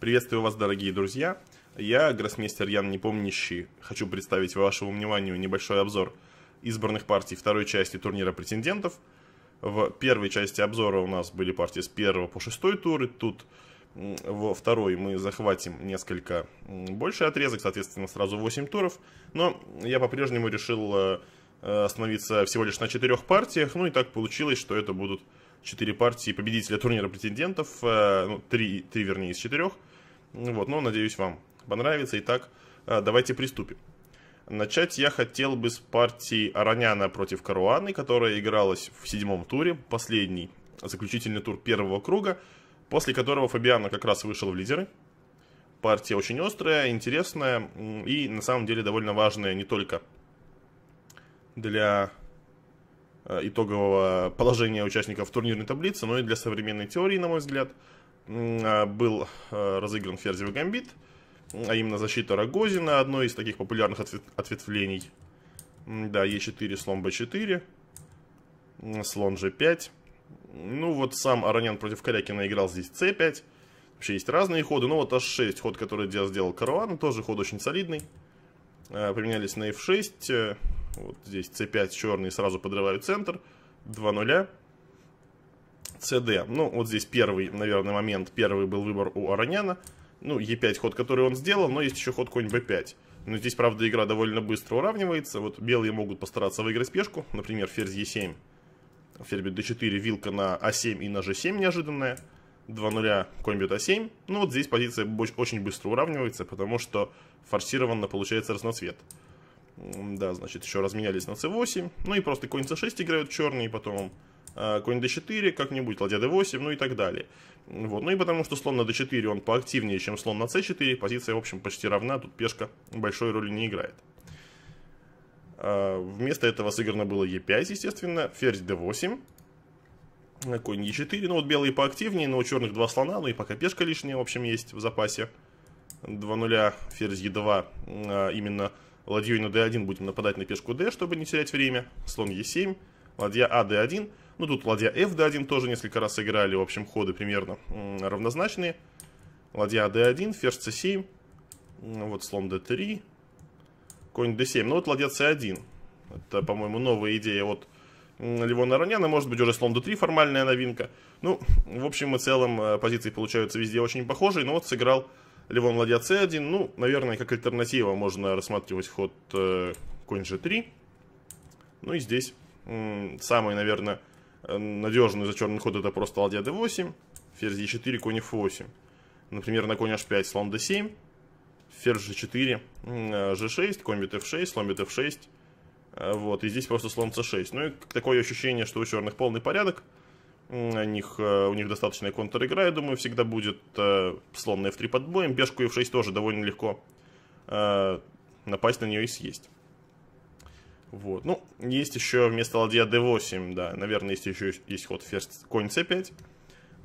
Приветствую вас, дорогие друзья. Я, гроссмейстер Ян Непомнящий, хочу представить вашему вниманию небольшой обзор избранных партий второй части турнира претендентов. В первой части обзора у нас были партии с первого по шестой тур. И Тут во второй мы захватим несколько больше отрезок, соответственно, сразу 8 туров. Но я по-прежнему решил э, э, остановиться всего лишь на четырех партиях. Ну и так получилось, что это будут четыре партии победителя турнира претендентов, э, ну, три, три вернее, из четырех. Вот, но надеюсь, вам понравится. Итак, э, давайте приступим. Начать я хотел бы с партии Араняна против Каруаны, которая игралась в седьмом туре, последний заключительный тур первого круга, после которого Фабиано как раз вышел в лидеры. Партия очень острая, интересная и на самом деле довольно важная не только для Э, итогового положения участников турнирной таблицы, но и для современной теории, на мой взгляд, а, был э, разыгран ферзевый гамбит, а именно защита Рогозина, одно из таких популярных ответвлений. Да, Е4, слон Б4, слон G5. Ну вот сам Аронян против Корякина играл здесь c5. Вообще есть разные ходы, но вот h6, ход, который сделал Караван, тоже ход очень солидный. Э, поменялись на f6, вот здесь c5 черный, сразу подрываю центр. 2 0 cd. Ну, вот здесь первый, наверное, момент. Первый был выбор у Ароняна. Ну, e5 ход, который он сделал, но есть еще ход конь b5. Но здесь, правда, игра довольно быстро уравнивается. Вот белые могут постараться выиграть пешку. Например, ферзь e7. Ферзь бьет d4, вилка на a а 7 и на g7 неожиданная. 2-0, конь бьет а7. Ну вот здесь позиция очень быстро уравнивается, потому что форсированно получается разноцвет. Да, значит, еще разменялись на c8. Ну и просто конь c6 играют черные, потом а, конь d4, как-нибудь ладья d8, ну и так далее. Вот. Ну и потому что слон на d4, он поактивнее, чем слон на c4, позиция, в общем, почти равна, тут пешка большой роли не играет. А, вместо этого сыграно было e5, естественно, ферзь d8, конь e4, ну вот белые поактивнее, но у черных два слона, ну и пока пешка лишняя, в общем, есть в запасе. 2 нуля, ферзь e2, а, именно Ладью на d1 будем нападать на пешку d, чтобы не терять время. Слон e7, ладья а d1. Ну, тут ладья f 1 тоже несколько раз играли, в общем, ходы примерно равнозначные. Ладья а d1, ферзь c7, вот слон d3, конь d7. Ну, вот ладья c1. Это, по-моему, новая идея от Ливона Роняна. Может быть, уже слон d3 формальная новинка. Ну, в общем и целом, э, позиции получаются везде очень похожие, но вот сыграл Левом ладья c1. Ну, наверное, как альтернатива можно рассматривать ход э, конь g3. Ну и здесь самый, наверное, э, надежный за черный ход это просто ладья d8, ферзь e4, конь f8. Например, на конь h5 слон d7, ферзь g4, g6, э, конь бит f6, слон бит f6. Э, вот, и здесь просто слон c6. Ну и такое ощущение, что у черных полный порядок у них, э, у них достаточная контр-игра, я думаю, всегда будет. Э, слон на f3 под боем, пешку f6 тоже довольно легко э, напасть на нее и съесть. Вот. Ну, есть еще вместо ладья d8, да, наверное, есть еще есть ход ферзь конь c5.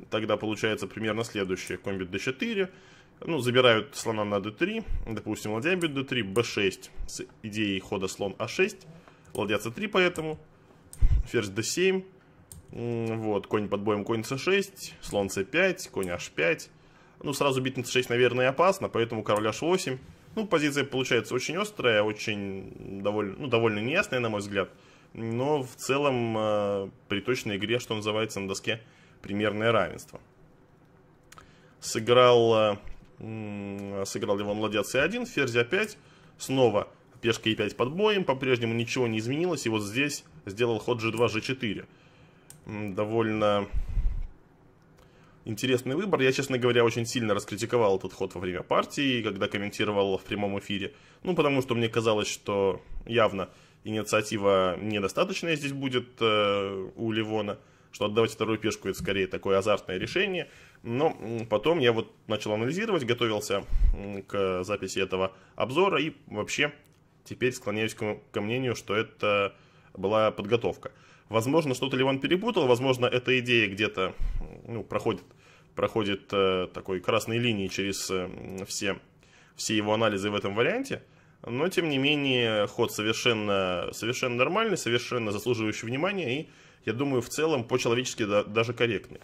Тогда получается примерно следующее. Конь d4. Ну, забирают слона на d3. Допустим, ладья бьет d3, b6 с идеей хода слон a6. А ладья c3 поэтому. Ферзь d7. Вот, конь под боем, конь c6, слон c5, конь h5. Ну, сразу бить на c6, наверное, опасно, поэтому король h8. Ну, позиция получается очень острая, очень довольно, ну, довольно неясная, на мой взгляд. Но в целом э, при точной игре, что называется, на доске примерное равенство. Сыграл, э, сыграл его ладья c1, ферзь a5. А Снова пешка e5 под боем, по-прежнему ничего не изменилось. И вот здесь сделал ход g2, g4 довольно интересный выбор. Я, честно говоря, очень сильно раскритиковал этот ход во время партии, когда комментировал в прямом эфире. Ну, потому что мне казалось, что явно инициатива недостаточная здесь будет э, у Ливона, что отдавать вторую пешку это скорее такое азартное решение. Но потом я вот начал анализировать, готовился к записи этого обзора и вообще теперь склоняюсь к, к мнению, что это была подготовка. Возможно, что-то Ливан перепутал, возможно, эта идея где-то ну, проходит, проходит э, такой красной линией через э, все, все его анализы в этом варианте. Но, тем не менее, ход совершенно, совершенно нормальный, совершенно заслуживающий внимания и, я думаю, в целом по-человечески да, даже корректный.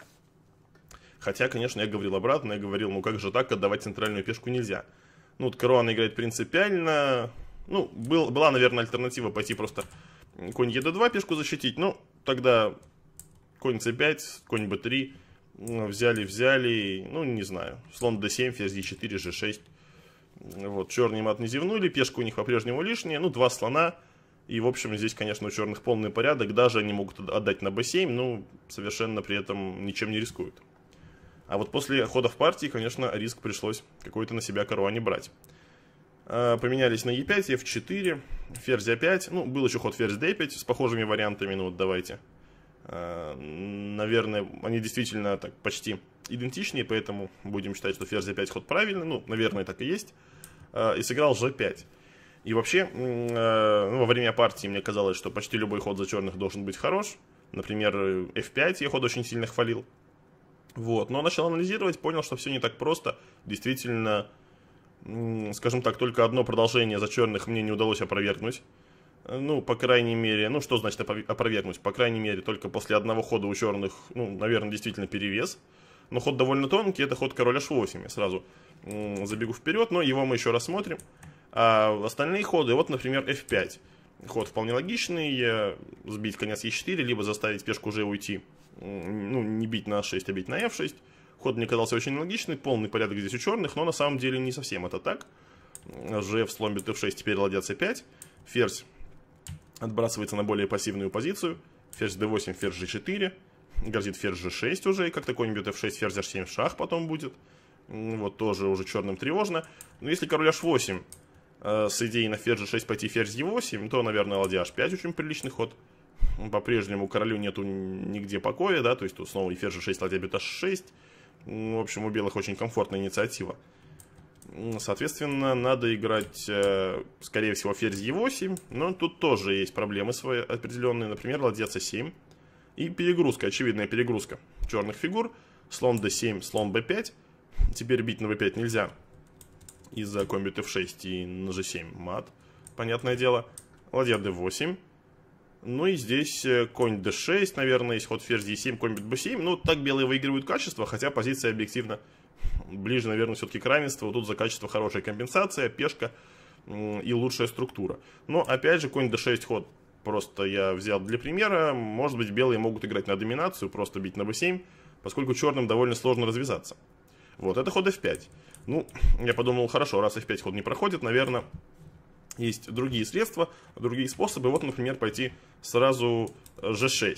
Хотя, конечно, я говорил обратно, я говорил, ну как же так, отдавать центральную пешку нельзя. Ну, вот Каруана играет принципиально. Ну, был, была, наверное, альтернатива пойти просто конь ед2 пешку защитить. Ну, тогда конь c5, конь b3. Взяли, взяли, ну, не знаю. Слон d7, ферзь d 4 g6. Вот, черные мат не зевнули, пешка у них по-прежнему лишняя. Ну, два слона. И, в общем, здесь, конечно, у черных полный порядок. Даже они могут отдать на b7, но ну, совершенно при этом ничем не рискуют. А вот после хода в партии, конечно, риск пришлось какой-то на себя каруане брать. Э, поменялись на e5, f4, ферзь a5. А ну, был еще ход ферзь d5 с похожими вариантами, ну вот давайте. Э, наверное, они действительно так почти идентичные, поэтому будем считать, что ферзь a5 а ход правильный. Ну, наверное, так и есть. Э, и сыграл g5. И вообще, ну, во время партии мне казалось, что почти любой ход за черных должен быть хорош. Например, f5 я ход очень сильно хвалил. Вот, но начал анализировать, понял, что все не так просто. Действительно, скажем так, только одно продолжение за черных мне не удалось опровергнуть. Э, ну, по крайней мере, ну что значит опровергнуть? По крайней мере, только после одного хода у черных, ну, наверное, действительно перевес. Но ход довольно тонкий, это ход короля h8. Я сразу забегу вперед, но его мы еще рассмотрим. А остальные ходы, вот, например, f5. Ход вполне логичный, э, сбить конец e4, либо заставить пешку уже уйти. Ну, не бить на h6, а бить на f6. Ход мне казался очень логичный, полный порядок здесь у черных, но на самом деле не совсем это так. Жф сломбит f6, теперь ладья c5. Ферзь отбрасывается на более пассивную позицию. Ферзь d8, ферзь g4. Грозит ферзь g6 уже, и как такой не бьет f6, ферзь h7 шах потом будет. Вот тоже уже черным тревожно. Но если король h8 э, с идеей на ферзь g6 пойти ферзь e8, то, наверное, ладья h5 очень приличный ход. По-прежнему королю нету нигде покоя, да, то есть тут снова и ферзь g6, ладья бьет h6. Ну, в общем, у белых очень комфортная инициатива. Соответственно, надо играть, э, скорее всего, ферзь e8. Но тут тоже есть проблемы свои определенные. Например, ладья c7. И перегрузка, очевидная перегрузка черных фигур. Слон d7, слон b5. Теперь бить на b5 нельзя. Из-за комбит f6 и на g7 мат. Понятное дело. Ладья d8. Ну и здесь э, конь d6, наверное, есть ход ферзь d e 7 конь b7. Ну, так белые выигрывают качество, хотя позиция объективно ближе, наверное, все-таки к равенству. Тут за качество хорошая компенсация, пешка и лучшая структура. Но, опять же, конь d6 ход просто я взял для примера. Может быть, белые могут играть на доминацию, просто бить на b7, поскольку черным довольно сложно развязаться. Вот, это ход f5. Ну, я подумал, хорошо, раз f5 ход не проходит, наверное, есть другие средства, другие способы. Вот, например, пойти сразу g6. Э,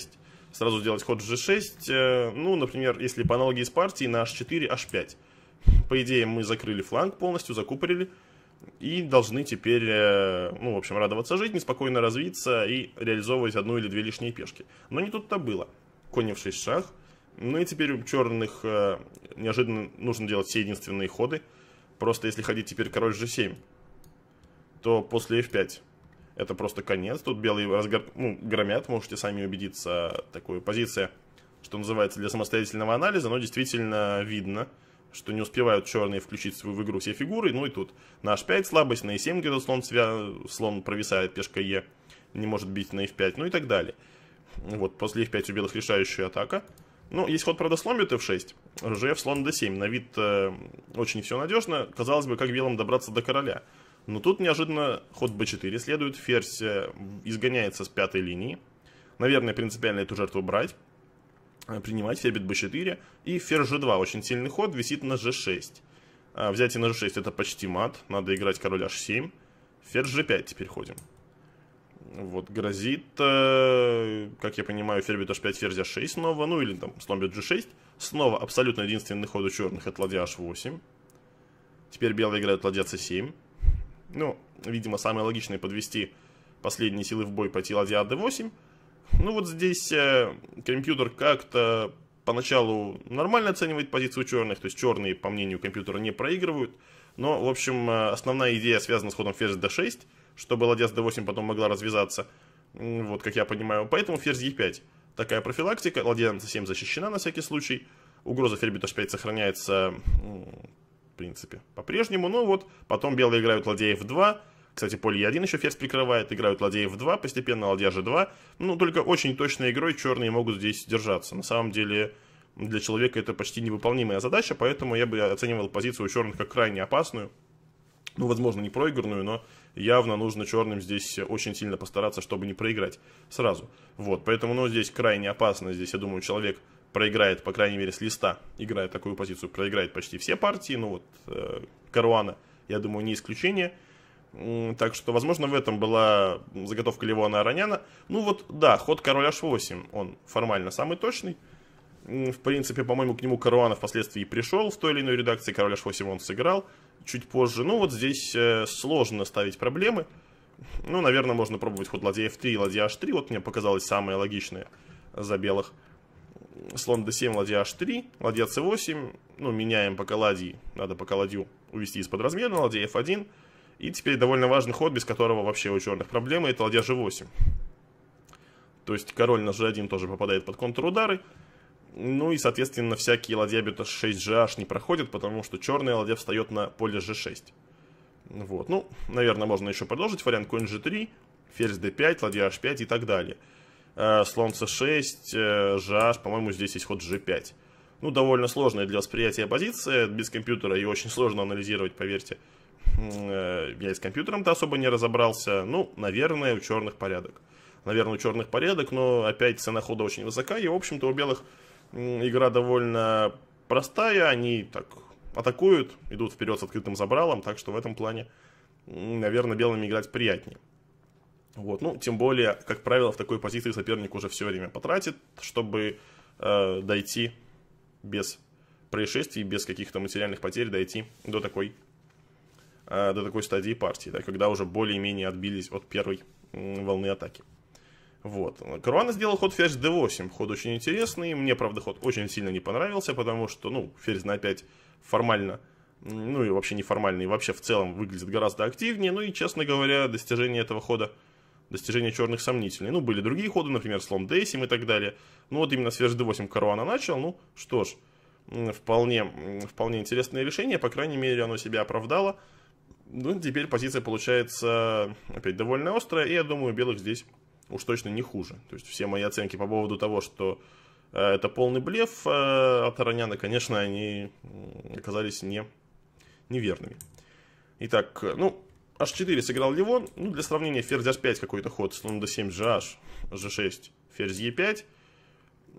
сразу сделать ход g6, э, ну, например, если по аналогии с партией, на h4, h5. По идее, мы закрыли фланг полностью, закупорили, и должны теперь, э, ну, в общем, радоваться жизни, спокойно развиться и реализовывать одну или две лишние пешки. Но не тут-то было. Конь в 6 шах, ну и теперь у черных неожиданно нужно делать все единственные ходы. Просто если ходить теперь король g7, то после f5 это просто конец. Тут белые разгор... ну, громят, можете сами убедиться. такую позиция, что называется, для самостоятельного анализа, но действительно видно, что не успевают черные включить свою в игру все фигуры. Ну и тут на h5 слабость, на e7 где-то слон, свя... слон провисает, пешка e не может бить на f5, ну и так далее. Вот, после f5 у белых решающая атака. Ну, есть ход, правда, слон бьет f6, ржев слон d7. На вид э, очень все надежно. Казалось бы, как белым добраться до короля – но тут неожиданно ход b4 следует, ферзь э, изгоняется с пятой линии. Наверное, принципиально эту жертву брать, э, принимать, ферзь b4. И ферзь g2, очень сильный ход, висит на g6. А, взятие на g6 это почти мат, надо играть король h7. Ферзь g5 теперь ходим. Вот, грозит, э, как я понимаю, ферзь h5, ферзь h6 снова, ну или там слон бьет g6. Снова абсолютно единственный ход у черных это ладья h8. Теперь белые играют ладья c7. Ну, видимо, самое логичное подвести последние силы в бой по Тиладья D8. Ну вот здесь э, компьютер как-то поначалу нормально оценивает позицию черных, то есть черные, по мнению компьютера, не проигрывают. Но, в общем, э, основная идея связана с ходом ферзь d6, чтобы ладья с d8 потом могла развязаться, вот как я понимаю. Поэтому ферзь e5. Такая профилактика, ладья на c7 защищена на всякий случай. Угроза ферзь b5 сохраняется в принципе, по-прежнему. Ну вот, потом белые играют ладеев 2. Кстати, поле Е1 еще ферзь прикрывает, играют ладеев 2, постепенно ладья G2. Ну, только очень точной игрой черные могут здесь держаться. На самом деле, для человека это почти невыполнимая задача, поэтому я бы оценивал позицию черных как крайне опасную. Ну, возможно, не проигранную, но явно нужно черным здесь очень сильно постараться, чтобы не проиграть сразу. Вот, поэтому, ну, здесь крайне опасно. Здесь, я думаю, человек проиграет, по крайней мере, с листа, играя такую позицию, проиграет почти все партии, ну вот э, Каруана, я думаю, не исключение. Так что, возможно, в этом была заготовка Левона Ароняна. Ну вот, да, ход короля h8, он формально самый точный. В принципе, по-моему, к нему Каруана впоследствии пришел в той или иной редакции. Король h8 он сыграл чуть позже. Ну вот здесь э, сложно ставить проблемы. Ну, наверное, можно пробовать ход ладья f3 и ладья h3. Вот мне показалось самое логичное за белых слон d7, ладья h3, ладья c8, ну, меняем пока ладьи, надо пока ладью увести из-под размера, ладья f1, и теперь довольно важный ход, без которого вообще у черных проблемы, это ладья g8. То есть король на g1 тоже попадает под контрудары, ну и, соответственно, всякие ладья бьют 6 gh не проходят, потому что черная ладья встает на поле g6. Вот, ну, наверное, можно еще продолжить вариант конь g3, ферзь d5, ладья h5 и так далее. Э, слон c6, э, жаж, по-моему, здесь есть ход g5. Ну, довольно сложная для восприятия позиция без компьютера, и очень сложно анализировать, поверьте. Э, я и с компьютером-то особо не разобрался. Ну, наверное, у черных порядок. Наверное, у черных порядок, но опять цена хода очень высока. И, в общем-то, у белых игра довольно простая. Они так атакуют, идут вперед с открытым забралом. Так что в этом плане, наверное, белыми играть приятнее. Вот, ну, тем более, как правило, в такой позиции соперник уже все время потратит, чтобы э, дойти без происшествий, без каких-то материальных потерь, дойти до такой, э, до такой стадии партии, да, когда уже более-менее отбились от первой э, волны атаки. Вот. Каруана сделал ход ферзь d8. Ход очень интересный. Мне, правда, ход очень сильно не понравился, потому что, ну, ферзь на 5 формально, ну и вообще не формально, и вообще в целом выглядит гораздо активнее. Ну и, честно говоря, достижение этого хода достижения черных сомнительные. Ну, были другие ходы, например, слом Дейсим и так далее. Ну, вот именно с VHD8 Каруана начал, ну, что ж, вполне, вполне интересное решение, по крайней мере, оно себя оправдало. Ну, теперь позиция получается, опять, довольно острая, и я думаю, белых здесь уж точно не хуже. То есть все мои оценки по поводу того, что э, это полный блеф э, от Ароняна, конечно, они оказались не, неверными. Итак, ну, h4 сыграл Ливон. Ну, для сравнения, ферзь h5 какой-то ход. Слон d7, gh, g6, ферзь e5.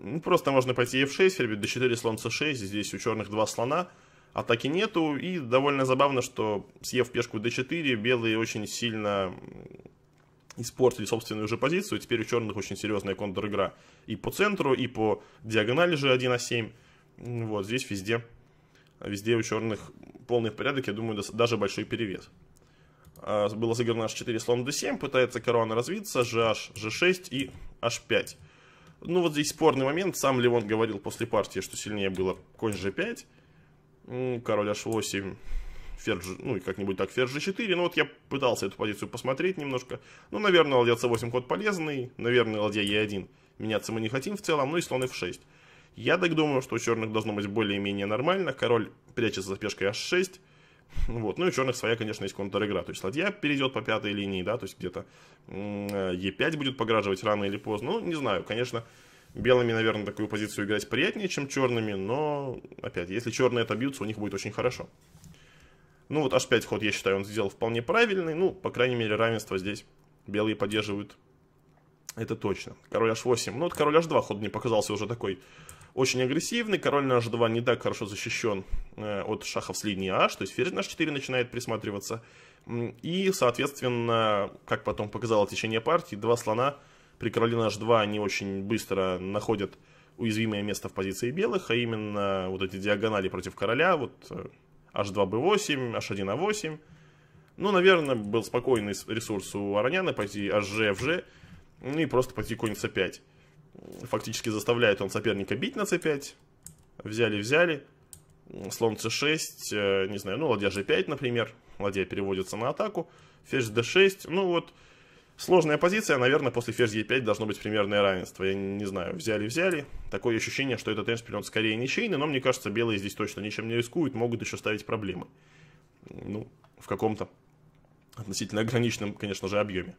Ну, просто можно пойти f6, ребят, d4, слон c6. Здесь у черных два слона. Атаки нету. И довольно забавно, что съев пешку d4, белые очень сильно испортили собственную же позицию. Теперь у черных очень серьезная контр-игра и по центру, и по диагонали же 1 А 7. Вот здесь везде, везде у черных полный порядок, я думаю, даже большой перевес. А, было сыграно h4, слон d7, пытается корона развиться, gh, g6 и h5. Ну вот здесь спорный момент, сам Леон говорил после партии, что сильнее было конь g5, король h8, ферзь, ну и как-нибудь так, ферзь g4, ну вот я пытался эту позицию посмотреть немножко, ну наверное ладья c8 ход полезный, наверное ладья e1, меняться мы не хотим в целом, ну и слон f6. Я так думаю, что у черных должно быть более-менее нормально, король прячется за пешкой h6, вот. Ну и черных своя, конечно, есть контр-игра. То есть ладья перейдет по пятой линии, да, то есть где-то э, Е5 будет пограживать рано или поздно. Ну, не знаю, конечно, белыми, наверное, такую позицию играть приятнее, чем черными, но, опять, если черные отобьются, у них будет очень хорошо. Ну вот h5 ход, я считаю, он сделал вполне правильный. Ну, по крайней мере, равенство здесь белые поддерживают. Это точно. Король h8. Ну, вот король h2 ход мне показался уже такой очень агрессивный, король на h2 не так хорошо защищен э, от шахов с линии h, то есть ферзь на h4 начинает присматриваться. И, соответственно, как потом показало течение партии, два слона при короле на h2 они очень быстро находят уязвимое место в позиции белых, а именно вот эти диагонали против короля, вот h2 b8, h1 a8. Ну, наверное, был спокойный ресурс у Ароняна пойти hg, fg, ну и просто пойти конь c5. Фактически заставляет он соперника бить на c5. Взяли-взяли. Слон c6, э, не знаю, ну, ладья g5, например. Ладья переводится на атаку. Ферзь d6, ну вот... Сложная позиция, наверное, после ферзь e5 должно быть примерное равенство. Я не знаю, взяли-взяли. Такое ощущение, что этот эндшпиль, он скорее ничейный, но мне кажется, белые здесь точно ничем не рискуют, могут еще ставить проблемы. Ну, в каком-то относительно ограниченном, конечно же, объеме.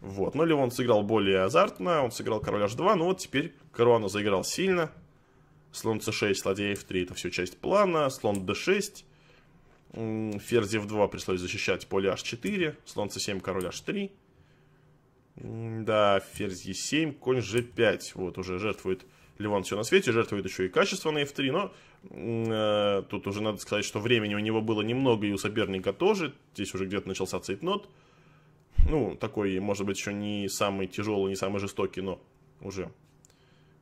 Вот. ну или он сыграл более азартно, он сыграл король h2, ну вот теперь Каруана заиграл сильно. Слон c6, ладья f3, это все часть плана, слон d6, ферзь f2 пришлось защищать поле h4, слон c7, король h3. Да, ферзь e7, конь g5, вот уже жертвует Ливан все на свете, жертвует еще и качество на f3, но э, тут уже надо сказать, что времени у него было немного, и у соперника тоже, здесь уже где-то начался цейтнот. нот ну, такой, может быть, еще не самый тяжелый, не самый жестокий, но уже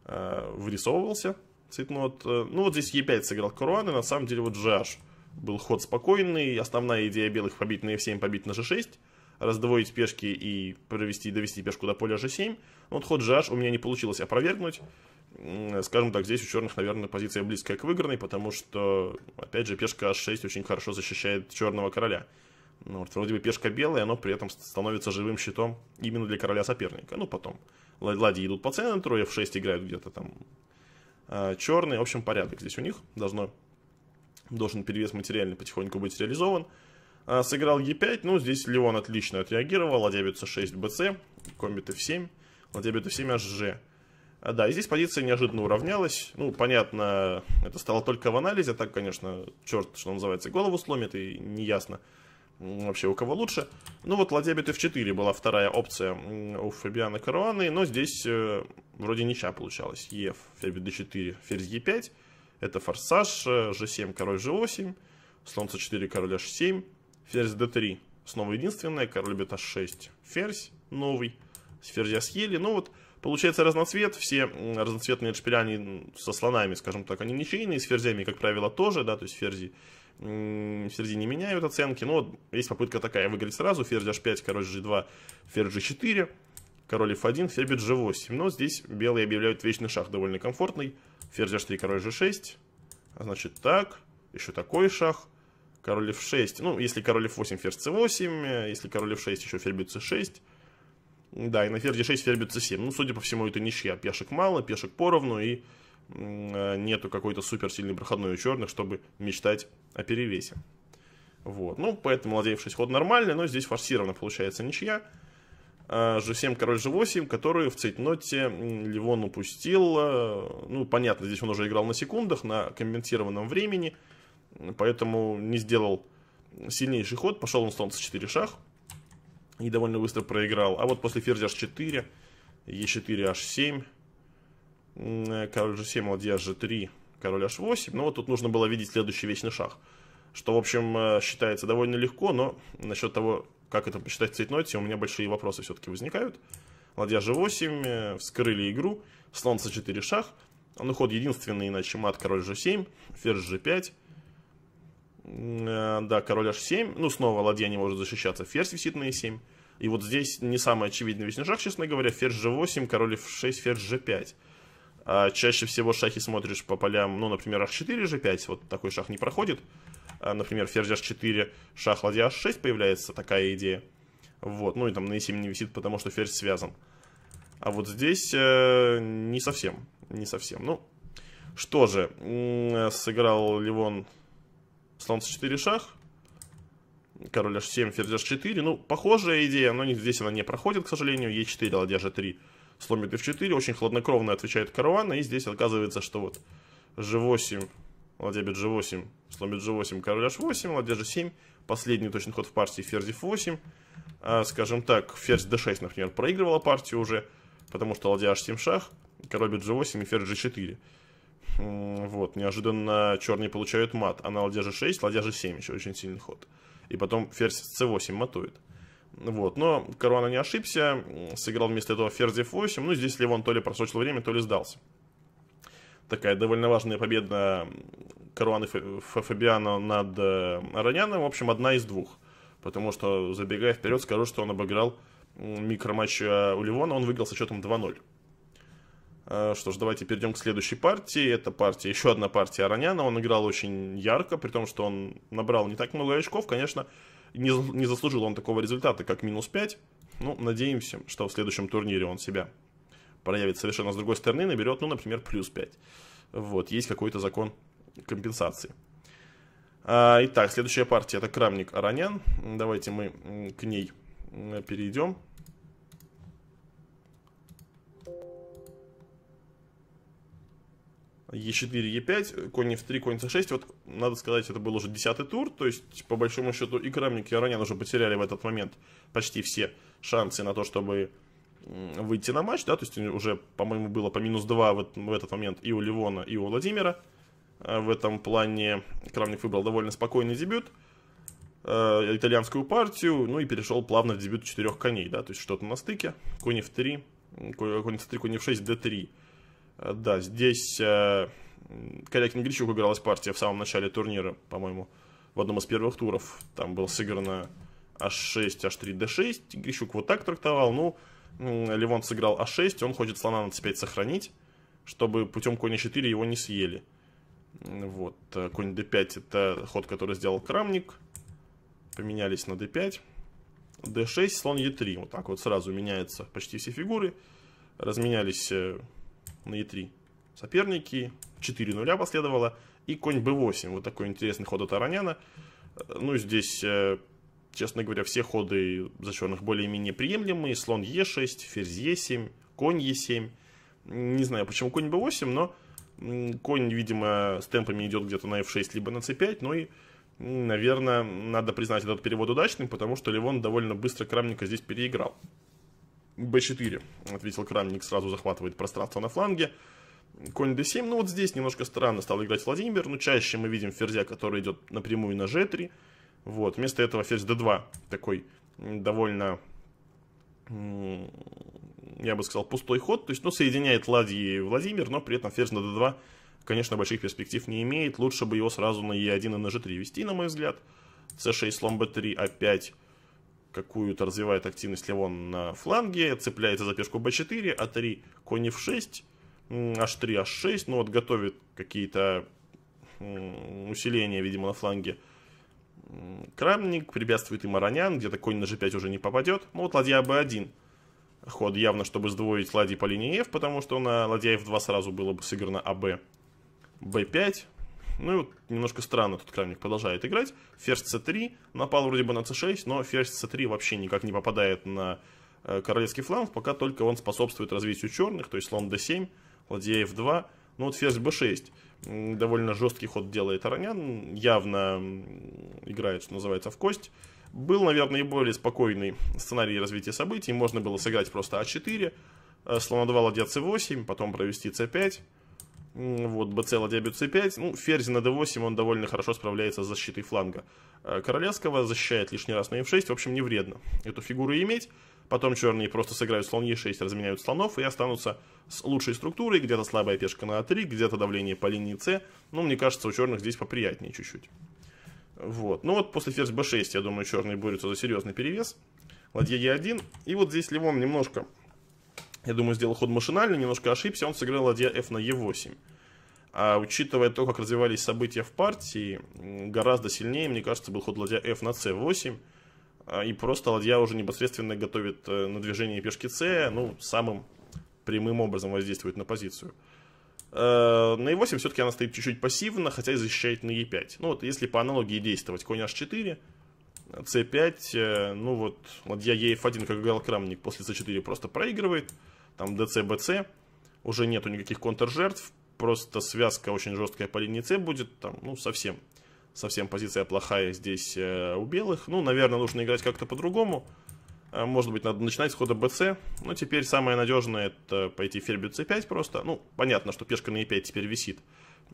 э, вырисовывался цветнот. Э, ну, вот здесь Е5 сыграл Каруан, и на самом деле вот GH был ход спокойный. Основная идея белых побить на е 7 побить на G6, раздвоить пешки и провести, довести пешку до поля G7. вот ход GH у меня не получилось опровергнуть. Э, скажем так, здесь у черных, наверное, позиция близкая к выигранной, потому что, опять же, пешка H6 очень хорошо защищает черного короля. Ну, вот вроде бы пешка белая, но при этом становится живым щитом именно для короля соперника. Ну, потом ладьи идут по центру, f6 играют где-то там а, черный. В общем, порядок здесь у них. Должно, должен перевес материальный потихоньку быть реализован. А, сыграл e5, ну, здесь Леон отлично отреагировал. Ладья бьет c6, bc, комбит f7, ладья бьет f7, hg. А, да, и здесь позиция неожиданно уравнялась. Ну, понятно, это стало только в анализе, так, конечно, черт, что называется, голову сломит, и неясно. ясно вообще у кого лучше. Ну вот ладья бит f4 была вторая опция у Фабиана Каруаны, но здесь э, вроде ничья получалась. Е, ферзь бит d4, ферзь e5, это форсаж, g7, э, король g8, слон c4, король h7, ферзь d3, снова единственная, король бит h6, ферзь новый, с ферзя съели, ну вот... Получается разноцвет, все разноцветные шпиля, они со слонами, скажем так, они ничейные, с ферзями, как правило, тоже, да, то есть ферзи в середине меняют оценки. Но ну, есть попытка такая выиграть сразу. Ферзь h5, король g2, ферзь g4, король f1, ферзь g8. Но здесь белые объявляют вечный шах довольно комфортный. Ферзь h3, король g6. А значит так, еще такой шах. Король f6, ну, если король f8, ферзь c8, если король f6, еще ферзь c6. Да, и на ферзь d6, ферзь c7. Ну, судя по всему, это ничья. Пешек мало, пешек поровну, и Э, нету какой-то супер проходной у черных, чтобы мечтать о перевесе. Вот. Ну, поэтому ладья f6 ход нормальный, но здесь форсированно получается ничья. Э, g7, король g8, который в цейтноте Ливон упустил. Э, ну, понятно, здесь он уже играл на секундах, на компенсированном времени. Поэтому не сделал сильнейший ход. Пошел он слон с 4 шах. И довольно быстро проиграл. А вот после ферзь h4, e4, h7 Э, король g7, ладья g3, король h8. Но ну, вот тут нужно было видеть следующий вечный шаг. Что, в общем, э, считается довольно легко, но насчет того, как это посчитать в цейтноте, у меня большие вопросы все-таки возникают. Ладья g8, э, вскрыли игру, слон c4 шах. Ну, ход единственный, иначе мат король g7, ферзь g5. Да, король h7, ну, снова ладья не может защищаться, ферзь висит на e7. И вот здесь не самый очевидный вечный шаг, честно говоря, ферзь g8, король f6, ферзь g5. А чаще всего шахи смотришь по полям, ну, например, h4, g5, вот такой шах не проходит. А, например, ферзь h4, шах ладья h6 появляется, такая идея. Вот, ну и там на e7 не висит, потому что ферзь связан. А вот здесь э, не совсем, не совсем. Ну, что же, сыграл Ливон слон c4 шах, король h7, ферзь h4. Ну, похожая идея, но здесь она не проходит, к сожалению. e4, ладья g3 сломит f4, очень хладнокровно отвечает карвана, и здесь оказывается, что вот g8, ладья бьет g8, сломит g8, король h8, ладья g7, последний точный ход в партии ферзь f8, а, скажем так, ферзь d6, например, проигрывала партию уже, потому что ладья h7 шах, король бьет g8 и ферзь g4. Вот, неожиданно черные получают мат, а на ладья g6, ладья g7 еще очень сильный ход. И потом ферзь c8 матует. Вот, но Каруана не ошибся, сыграл вместо этого ферзь f8, ну здесь Левон то ли просрочил время, то ли сдался. Такая довольно важная победа Каруана Фабиано над э, Ароняном, в общем, одна из двух. Потому что, забегая вперед, скажу, что он обыграл микроматч э, у Ливона, он выиграл со счетом 2-0. Э, что ж, давайте перейдем к следующей партии. Это партия, еще одна партия Ароняна. Он играл очень ярко, при том, что он набрал не так много очков. Конечно, не, не заслужил он такого результата, как минус 5. Ну, надеемся, что в следующем турнире он себя проявит совершенно с другой стороны, наберет, ну, например, плюс 5. Вот, есть какой-то закон компенсации. А, итак, следующая партия это Крамник Аранян. Давайте мы к ней перейдем. Е4, Е5, конь в 3 конь C6. Вот, надо сказать, это был уже десятый тур, то есть, по большому счету, и Крамник, и Аронян уже потеряли в этот момент почти все шансы на то, чтобы выйти на матч, да, то есть уже, по-моему, было по минус 2 в, в этот момент и у Ливона, и у Владимира. А, в этом плане Крамник выбрал довольно спокойный дебют, э, итальянскую партию, ну и перешел плавно в дебют четырех коней, да, то есть что-то на стыке, конь F3, конь F3, конь F6, D3. Э, да, здесь э, Калякин Грищук игралась партия в самом начале турнира, по-моему, в одном из первых туров. Там было сыграно h6, h3, d6. Грищук вот так трактовал. Ну, Левон сыграл а6, он хочет слона на c5 сохранить, чтобы путем коня 4 его не съели. Вот, э, конь d5 это ход, который сделал Крамник. Поменялись на d5. d6, слон e3. Вот так вот сразу меняются почти все фигуры. Разменялись на e3. Соперники 4 нуля последовало. И конь b8. Вот такой интересный ход от Араняна. Э, ну, здесь, э, честно говоря, все ходы за черных более-менее приемлемые. Слон e6, ферзь e7, конь e7. Не знаю, почему конь b8, но конь, видимо, с темпами идет где-то на f6, либо на c5. Ну и, наверное, надо признать этот перевод удачным, потому что Левон довольно быстро Крамника здесь переиграл b4, ответил Крамник, сразу захватывает пространство на фланге. Конь d7, ну вот здесь немножко странно стал играть Владимир, но ну, чаще мы видим ферзя, который идет напрямую на g3. Вот, вместо этого ферзь d2, такой довольно, я бы сказал, пустой ход. То есть, ну, соединяет ладьи и Владимир, но при этом ферзь на d2, конечно, больших перспектив не имеет. Лучше бы его сразу на e1 и на g3 вести, на мой взгляд. c6, слон b3, опять какую-то развивает активность Левон на фланге, цепляется за пешку b4, а3, конь f6, h3, h6, ну вот готовит какие-то усиления, видимо, на фланге. Крамник, препятствует им Аронян, где-то конь на g5 уже не попадет. Ну вот ладья b1. Ход явно, чтобы сдвоить ладьи по линии f, потому что на ладья f2 сразу было бы сыграно аб. b5, ну и вот немножко странно тут крамник продолжает играть. Ферзь c3, напал вроде бы на c6, но ферзь c3 вообще никак не попадает на э, королевский фланг, пока только он способствует развитию черных, то есть слон d7, ладья f2, ну вот ферзь b6. Довольно жесткий ход делает Аронян, явно играет, что называется, в кость. Был, наверное, и более спокойный сценарий развития событий, можно было сыграть просто а4, слон 2, ладья c8, потом провести c5, вот, БЦ, ладья, бьет 5 Ну, ферзь на d8, он довольно хорошо справляется с защитой фланга э, Королевского, защищает лишний раз на f6. В общем, не вредно эту фигуру иметь. Потом черные просто сыграют слон e6, разменяют слонов и останутся с лучшей структурой. Где-то слабая пешка на a3, а где-то давление по линии c. Ну, мне кажется, у черных здесь поприятнее чуть-чуть. Вот. Ну вот после ферзь b6, я думаю, черные борются за серьезный перевес. Ладья e1. И вот здесь Левон немножко я думаю, сделал ход машинально, немножко ошибся, он сыграл ладья f на e8. А учитывая то, как развивались события в партии, гораздо сильнее, мне кажется, был ход ладья f на c8. А, и просто ладья уже непосредственно готовит э, на движение пешки c, ну, самым прямым образом воздействует на позицию. Э, на e8 все-таки она стоит чуть-чуть пассивно, хотя и защищает на e5. Ну вот, если по аналогии действовать, конь h4, c5, э, ну вот, ладья e 1 как играл Крамник, после c4 просто проигрывает там ДЦБЦ уже нету никаких контржертв, просто связка очень жесткая по линии С будет, там, ну, совсем, совсем позиция плохая здесь э, у белых. Ну, наверное, нужно играть как-то по-другому. Э, может быть, надо начинать с хода БЦ. Но ну, теперь самое надежное это пойти ферзь c5 просто. Ну, понятно, что пешка на е 5 теперь висит.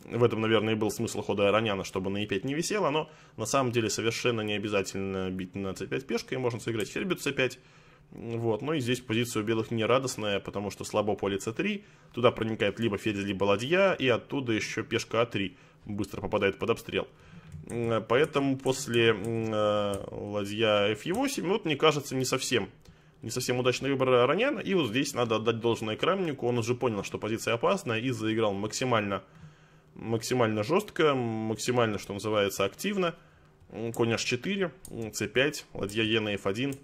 В этом, наверное, и был смысл хода Ароняна, чтобы на е 5 не висело. Но на самом деле совершенно не обязательно бить на c5 пешкой. Можно сыграть ферзь c5 вот. Но ну и здесь позиция у белых не радостная, потому что слабо поле c3, туда проникает либо ферзь, либо ладья, и оттуда еще пешка а3 быстро попадает под обстрел. Поэтому после э, ладья f8, вот мне кажется, не совсем не совсем удачный выбор Ароняна. И вот здесь надо отдать должное Крамнику. Он уже понял, что позиция опасная и заиграл максимально, максимально жестко, максимально, что называется, активно. Конь h4, c5, ладья e на f1.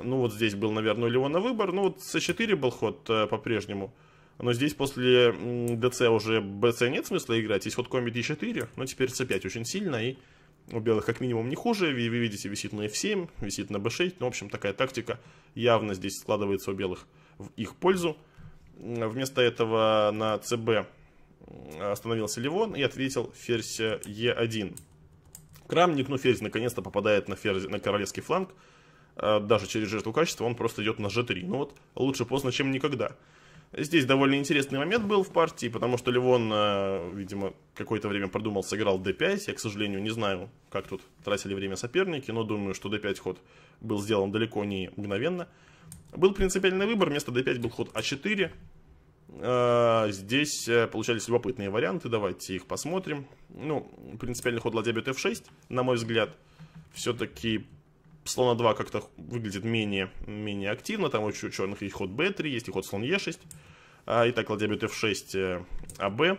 Ну вот здесь был, наверное, у Леона выбор. Ну вот c4 был ход э, по-прежнему. Но здесь после dc уже bc нет смысла играть. Есть ход коми d4, но теперь c5 очень сильно. И у белых как минимум не хуже. Вы, вы видите, висит на f7, висит на b6. Ну, в общем, такая тактика явно здесь складывается у белых в их пользу. Вместо этого на cb остановился Левон и ответил ферзь e1. Крамник, ну ферзь наконец-то попадает на, ферзь, на королевский фланг. Э, даже через жертву качества, он просто идет на G3. Ну вот, лучше поздно, чем никогда. Здесь довольно интересный момент был в партии, потому что Ливон, э, видимо, какое-то время продумал, сыграл D5. Я, к сожалению, не знаю, как тут тратили время соперники, но думаю, что D5 ход был сделан далеко не мгновенно. Был принципиальный выбор, вместо D5 был ход a а 4 э, Здесь получались любопытные варианты, давайте их посмотрим. Ну, принципиальный ход ладья бьет F6, на мой взгляд, все-таки слона 2 как-то выглядит менее, менее активно. Там у черных есть ход b3, есть и ход слон e6. А, и так ладья бьет f6, э, аб.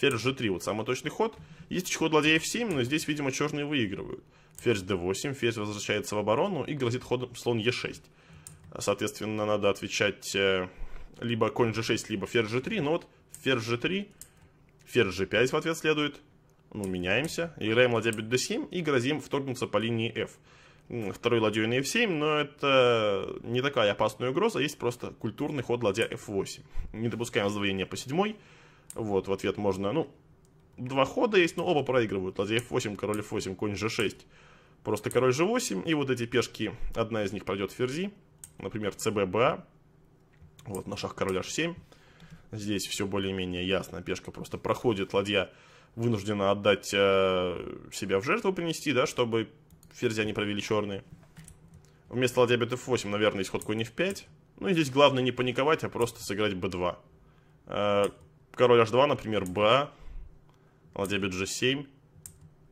Ферзь g3, вот самый точный ход. Есть еще ход ладья f7, но здесь, видимо, черные выигрывают. Ферзь d8, ферзь возвращается в оборону и грозит ходом слон e6. Соответственно, надо отвечать э, либо конь g6, либо ферзь g3. Но ну вот ферзь g3, ферзь g5 в ответ следует. Ну, меняемся. Играем ладья бьет d7 и грозим вторгнуться по линии f второй ладьей на f7, но это не такая опасная угроза, есть просто культурный ход ладья f8. Не допускаем сдвоения по седьмой, вот, в ответ можно, ну, два хода есть, но оба проигрывают, ладья f8, король f8, конь g6, просто король g8, и вот эти пешки, одна из них пройдет в ферзи, например, cbba, а. вот на шах король h7, здесь все более-менее ясно, пешка просто проходит, ладья вынуждена отдать э, себя в жертву принести, да, чтобы ферзи они провели черные. Вместо ладья бьет f8, наверное, исход конь f5. Ну и здесь главное не паниковать, а просто сыграть b2. Э, король h2, например, b, ладья бьет g7,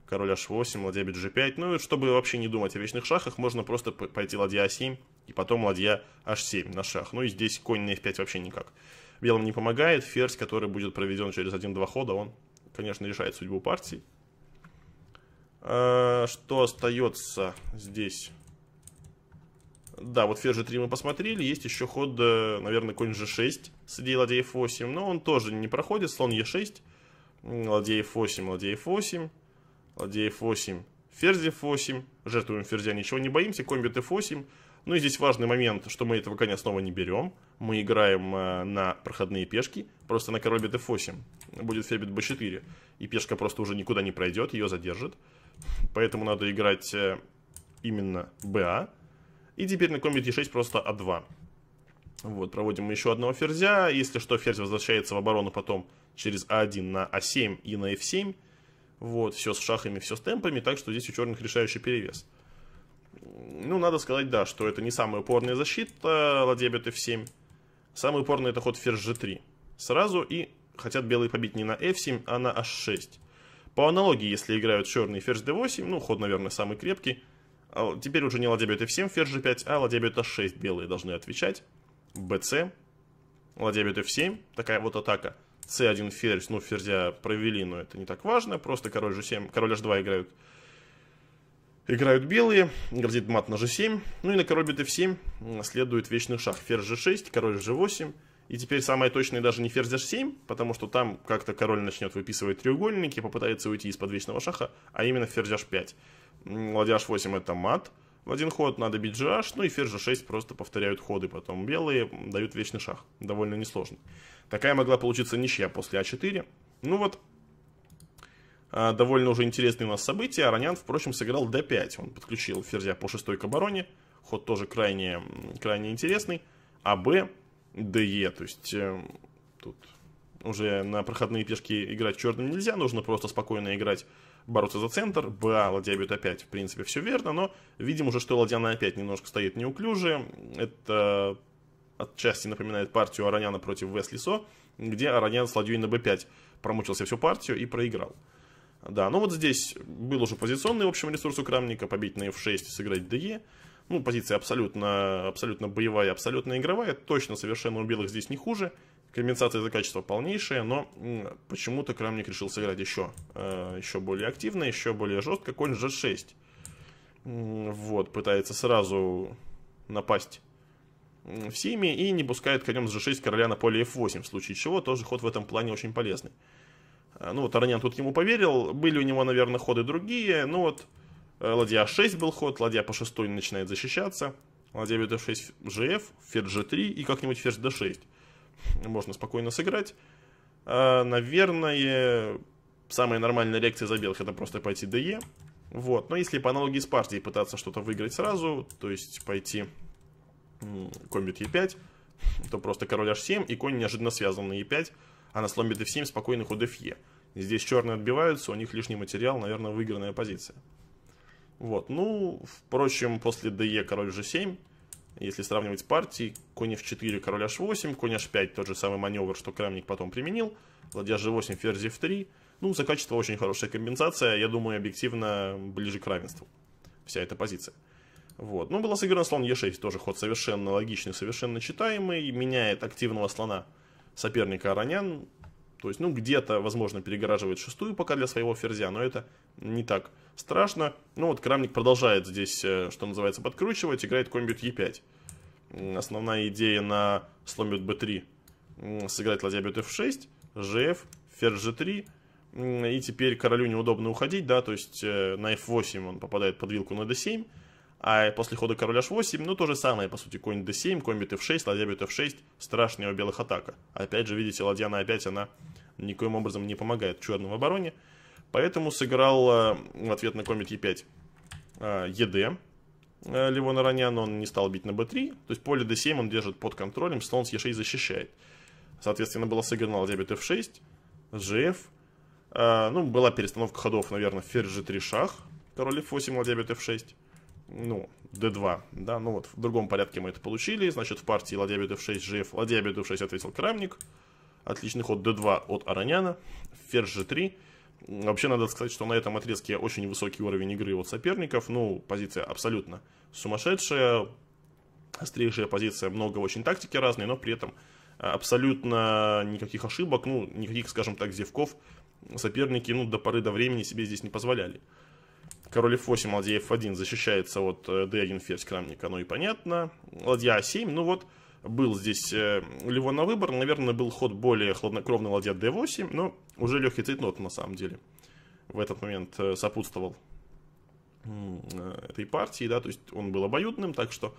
король h8, ладья бьет g5. Ну и чтобы вообще не думать о вечных шахах, можно просто пойти ладья a7 а и потом ладья h7 на шах. Ну и здесь конь на f5 вообще никак. Белым не помогает, ферзь, который будет проведен через 1-2 хода, он, конечно, решает судьбу партии. Э, что остается здесь? Да, вот ферзь g3 мы посмотрели. Есть еще ход, э, наверное, конь g6 с идеей ладья f8. Но он тоже не проходит. Слон e6. Ладья f8, ладья f8. Ладья f8, ферзь f8. Жертвуем ферзя, ничего не боимся. Конь бьет f8. Ну и здесь важный момент, что мы этого коня снова не берем. Мы играем э, на проходные пешки, просто на король бьет f8. Будет ферзь b4. И пешка просто уже никуда не пройдет, ее задержит. Поэтому надо играть э, именно БА. И теперь на комбит Е6 просто А2. Вот, проводим еще одного ферзя. Если что, ферзь возвращается в оборону потом через А1 на А7 и на F7. Вот, все с шахами, все с темпами, так что здесь у черных решающий перевес. Ну, надо сказать, да, что это не самая упорная защита, ладья бьет F7. Самый упорный это ход ферзь G3. Сразу и хотят белые побить не на F7, а на H6. По аналогии, если играют черный ферзь d8, ну, ход, наверное, самый крепкий. А теперь уже не ладья бьет f7, ферзь g5, а ладья бьет h6. Белые должны отвечать. bc, ладья бьет f7, такая вот атака. c1 ферзь, ну, ферзя провели, но это не так важно. Просто король g7, король h2 играют. Играют белые, грозит мат на g7. Ну и на король бьет f7 следует вечный шаг. Ферзь g6, король g8. И теперь самое точное даже не ферзь h7, потому что там как-то король начнет выписывать треугольники, попытается уйти из-под вечного шаха, а именно ферзь h5. Ладья h8 это мат. В один ход надо бить GH, ну и ферзь G6 просто повторяют ходы, потом белые дают вечный шах, довольно несложно. Такая могла получиться ничья после А4. Ну вот, а, довольно уже интересные у нас события. Аронян, впрочем, сыграл D5, он подключил ферзя по шестой к обороне, ход тоже крайне, крайне интересный. А b Де, то есть э, тут уже на проходные пешки играть черным нельзя, нужно просто спокойно играть, бороться за центр. БА ладья бьет опять, в принципе, все верно, но видим уже, что ладья на опять немножко стоит неуклюже. Это отчасти напоминает партию Ароняна против Веслисо, где Аронян с ладьей на б 5 промучился всю партию и проиграл. Да, ну вот здесь был уже позиционный, в общем, ресурс у Крамника, побить на f6, сыграть Де. Ну, позиция абсолютно, абсолютно боевая, абсолютно игровая. Точно совершенно у белых здесь не хуже. Компенсация за качество полнейшая, но почему-то Крамник решил сыграть еще, э, еще более активно, еще более жестко. Конь g6. Вот, пытается сразу напасть всеми и не пускает конем с g6 короля на поле f8, в случае чего тоже ход в этом плане очень полезный. Э, ну вот Арнян тут ему поверил, были у него, наверное, ходы другие, но ну вот Э, ладья А6 был ход, ладья по 6 начинает защищаться. Ладья бьет F6 GF, ферзь G3 и как-нибудь ферзь D6. Можно спокойно сыграть. А, наверное, самая нормальная реакция за белых это просто пойти DE. Вот. Но если по аналогии с партией пытаться что-то выиграть сразу, то есть пойти комбит Е5, то просто король H7 и конь неожиданно связан на Е5, а на сломе бит F7 спокойный ход ФЕ. Здесь черные отбиваются, у них лишний материал, наверное, выигранная позиция. Вот, ну, впрочем, после ДЕ король G7, если сравнивать с партией, конь F4, король H8, конь H5, тот же самый маневр, что Крамник потом применил, ладья G8, ферзь F3, ну, за качество очень хорошая компенсация, я думаю, объективно ближе к равенству вся эта позиция. Вот. Ну, была сыграна слон Е6, тоже ход совершенно логичный, совершенно читаемый, меняет активного слона соперника Аронян, то есть, ну, где-то, возможно, перегораживает шестую пока для своего ферзя, но это не так страшно. Ну, вот Крамник продолжает здесь, э, что называется, подкручивать, играет конь Е5. Основная идея на сломит Б3 сыграть ладья бьет F6, GF, ферзь G3. И теперь королю неудобно уходить, да, то есть э, на F8 он попадает под вилку на D7. А после хода короля h8, ну то же самое, по сути, конь d7, конь бит f6, ладья бит f6, страшная у белых атака. Опять же, видите, ладья на опять, она никоим образом не помогает черным в обороне. Поэтому сыграл э, в ответ на комбит e5 ед э, э, Ливона но он не стал бить на b3, то есть поле d7 он держит под контролем, слон с e6 защищает. Соответственно, была сыграна ладья бит f6, gf, ну была перестановка ходов, наверное, ферзь g3 шах, король f8, ладья бит f6 ну, d2, да, ну вот в другом порядке мы это получили, значит в партии ладья бьет f6, gf, ладья бьет f6 ответил Крамник, отличный ход d2 от Ароняна, ферзь g3, Вообще, надо сказать, что на этом отрезке очень высокий уровень игры от соперников. Ну, позиция абсолютно сумасшедшая, острейшая позиция, много очень тактики разной, но при этом абсолютно никаких ошибок, ну, никаких, скажем так, зевков соперники, ну, до поры до времени себе здесь не позволяли. Король f8, ладья f1 защищается от э, d1 ферзь крамника, оно и понятно. Ладья a7, ну вот, был здесь у э, Львона на выбор. Наверное, был ход более хладнокровный ладья d8, но уже легкий цейтнот на самом деле в этот момент э, сопутствовал этой партии, да, то есть он был обоюдным, так что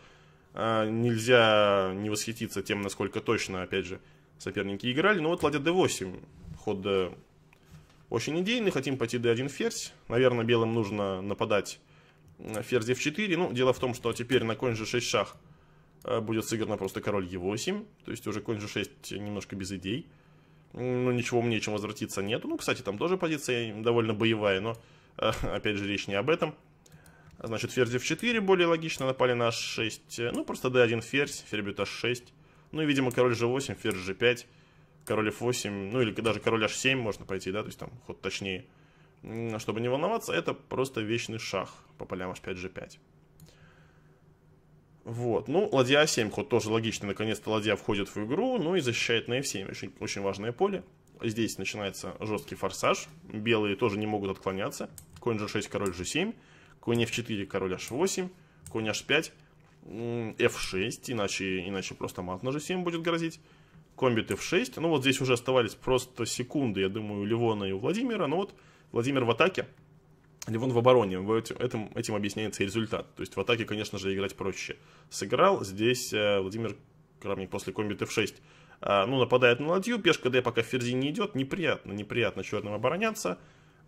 нельзя не восхититься тем, насколько точно, опять же, соперники играли. Но ну вот ладья d8, ход очень идейный, хотим пойти d1 ферзь. Наверное, белым нужно нападать э, ферзь f4. Ну, дело в том, что теперь на конь g6 шах э, будет сыграно просто король e8. То есть уже конь g6 немножко без идей. Ну, ничего мне, чем возвратиться нету. Ну, кстати, там тоже позиция довольно боевая, но, э, опять же, речь не об этом. Значит, ферзь f4 более логично, напали на h6. Ну, просто d1 ферзь, ферзь бьет h6. Ну и, видимо, король g8, ферзь g5 король f8, ну или даже король h7 можно пойти, да, то есть там ход точнее. Чтобы не волноваться, это просто вечный шах по полям h5, g5. Вот, ну, ладья a7 а ход тоже логичный, наконец-то ладья входит в игру, ну и защищает на f7, очень, очень важное поле. Здесь начинается жесткий форсаж, белые тоже не могут отклоняться, конь g6, король g7, конь f4, король h8, конь h5, f6, иначе, иначе просто мат на g7 будет грозить комбит f6. Ну вот здесь уже оставались просто секунды, я думаю, у Ливона и у Владимира. Но вот Владимир в атаке, Ливон в обороне. Этим, этим объясняется и результат. То есть в атаке, конечно же, играть проще. Сыграл здесь э, Владимир Крамник после комбит f6. А, ну, нападает на ладью, пешка d пока в ферзин не идет. Неприятно, неприятно черным обороняться.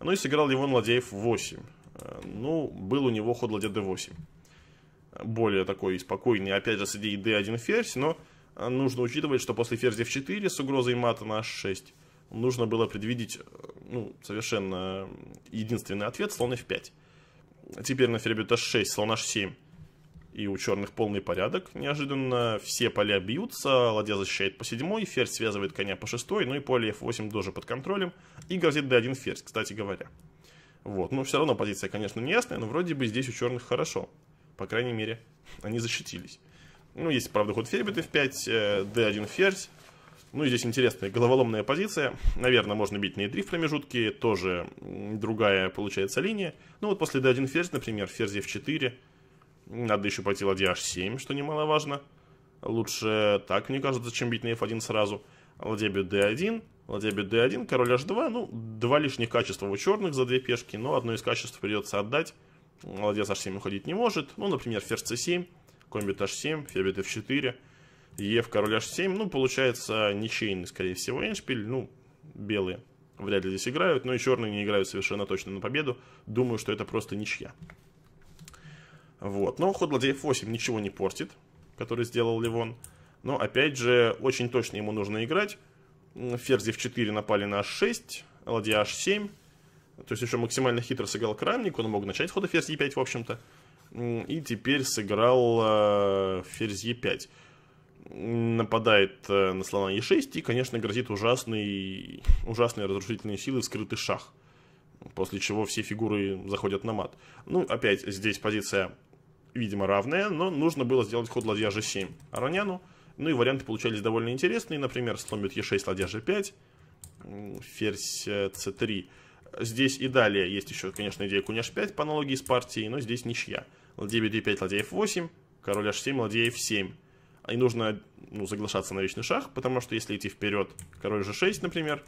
Ну и сыграл Ливон Ладеев 8. А, ну, был у него ход ладья d8. Более такой спокойный, опять же, с идеей d1 ферзь, но а нужно учитывать, что после ферзя f4 с угрозой мата на h6 нужно было предвидеть э, ну, совершенно единственный ответ, слон f5. Теперь на ферзь бьет h6, слон h7, и у черных полный порядок. Неожиданно все поля бьются, ладья защищает по седьмой, ферзь связывает коня по шестой, ну и поле f8 тоже под контролем, и грозит d1 ферзь, кстати говоря. Вот, ну все равно позиция, конечно, не ясная, но вроде бы здесь у черных хорошо. По крайней мере, они защитились. Ну, есть, правда, ход ферзь f5, d1 ферзь. Ну и здесь интересная головоломная позиция. Наверное, можно бить на e3 в промежутке, тоже другая получается линия. Ну вот после d1 ферзь, например, ферзь f4. Надо еще пойти ладья h7, что немаловажно. Лучше так, мне кажется, чем бить на f1 сразу. Ладья бьет d1, ладья бьет d1, король h2. Ну, два лишних качества у черных за две пешки, но одно из качеств придется отдать. Ладья с h7 уходить не может. Ну, например, ферзь c7 комбит h7, ферзь f4, e в король h7. Ну, получается ничейный, скорее всего, эндшпиль. Ну, белые вряд ли здесь играют, но и черные не играют совершенно точно на победу. Думаю, что это просто ничья. Вот, но ход ладей f8 ничего не портит, который сделал Ливон. Но, опять же, очень точно ему нужно играть. Ферзь f4 напали на h6, ладья h7. То есть еще максимально хитро сыграл крамник, он мог начать с хода ферзь e5, в общем-то и теперь сыграл э, ферзь e 5 Нападает э, на слона e 6 и, конечно, грозит ужасный, ужасные разрушительные силы вскрытый шах. После чего все фигуры заходят на мат. Ну, опять здесь позиция, видимо, равная, но нужно было сделать ход ладья G7 Ароняну. Ну и варианты получались довольно интересные. Например, слон бьет e 6 ладья G5, ферзь c3. Э, здесь и далее есть еще, конечно, идея конь h5 по аналогии с партией, но здесь ничья ладья b 5 ладья f8, король h7, ладья f7. И нужно ну, соглашаться на вечный шах, потому что если идти вперед, король g6, например,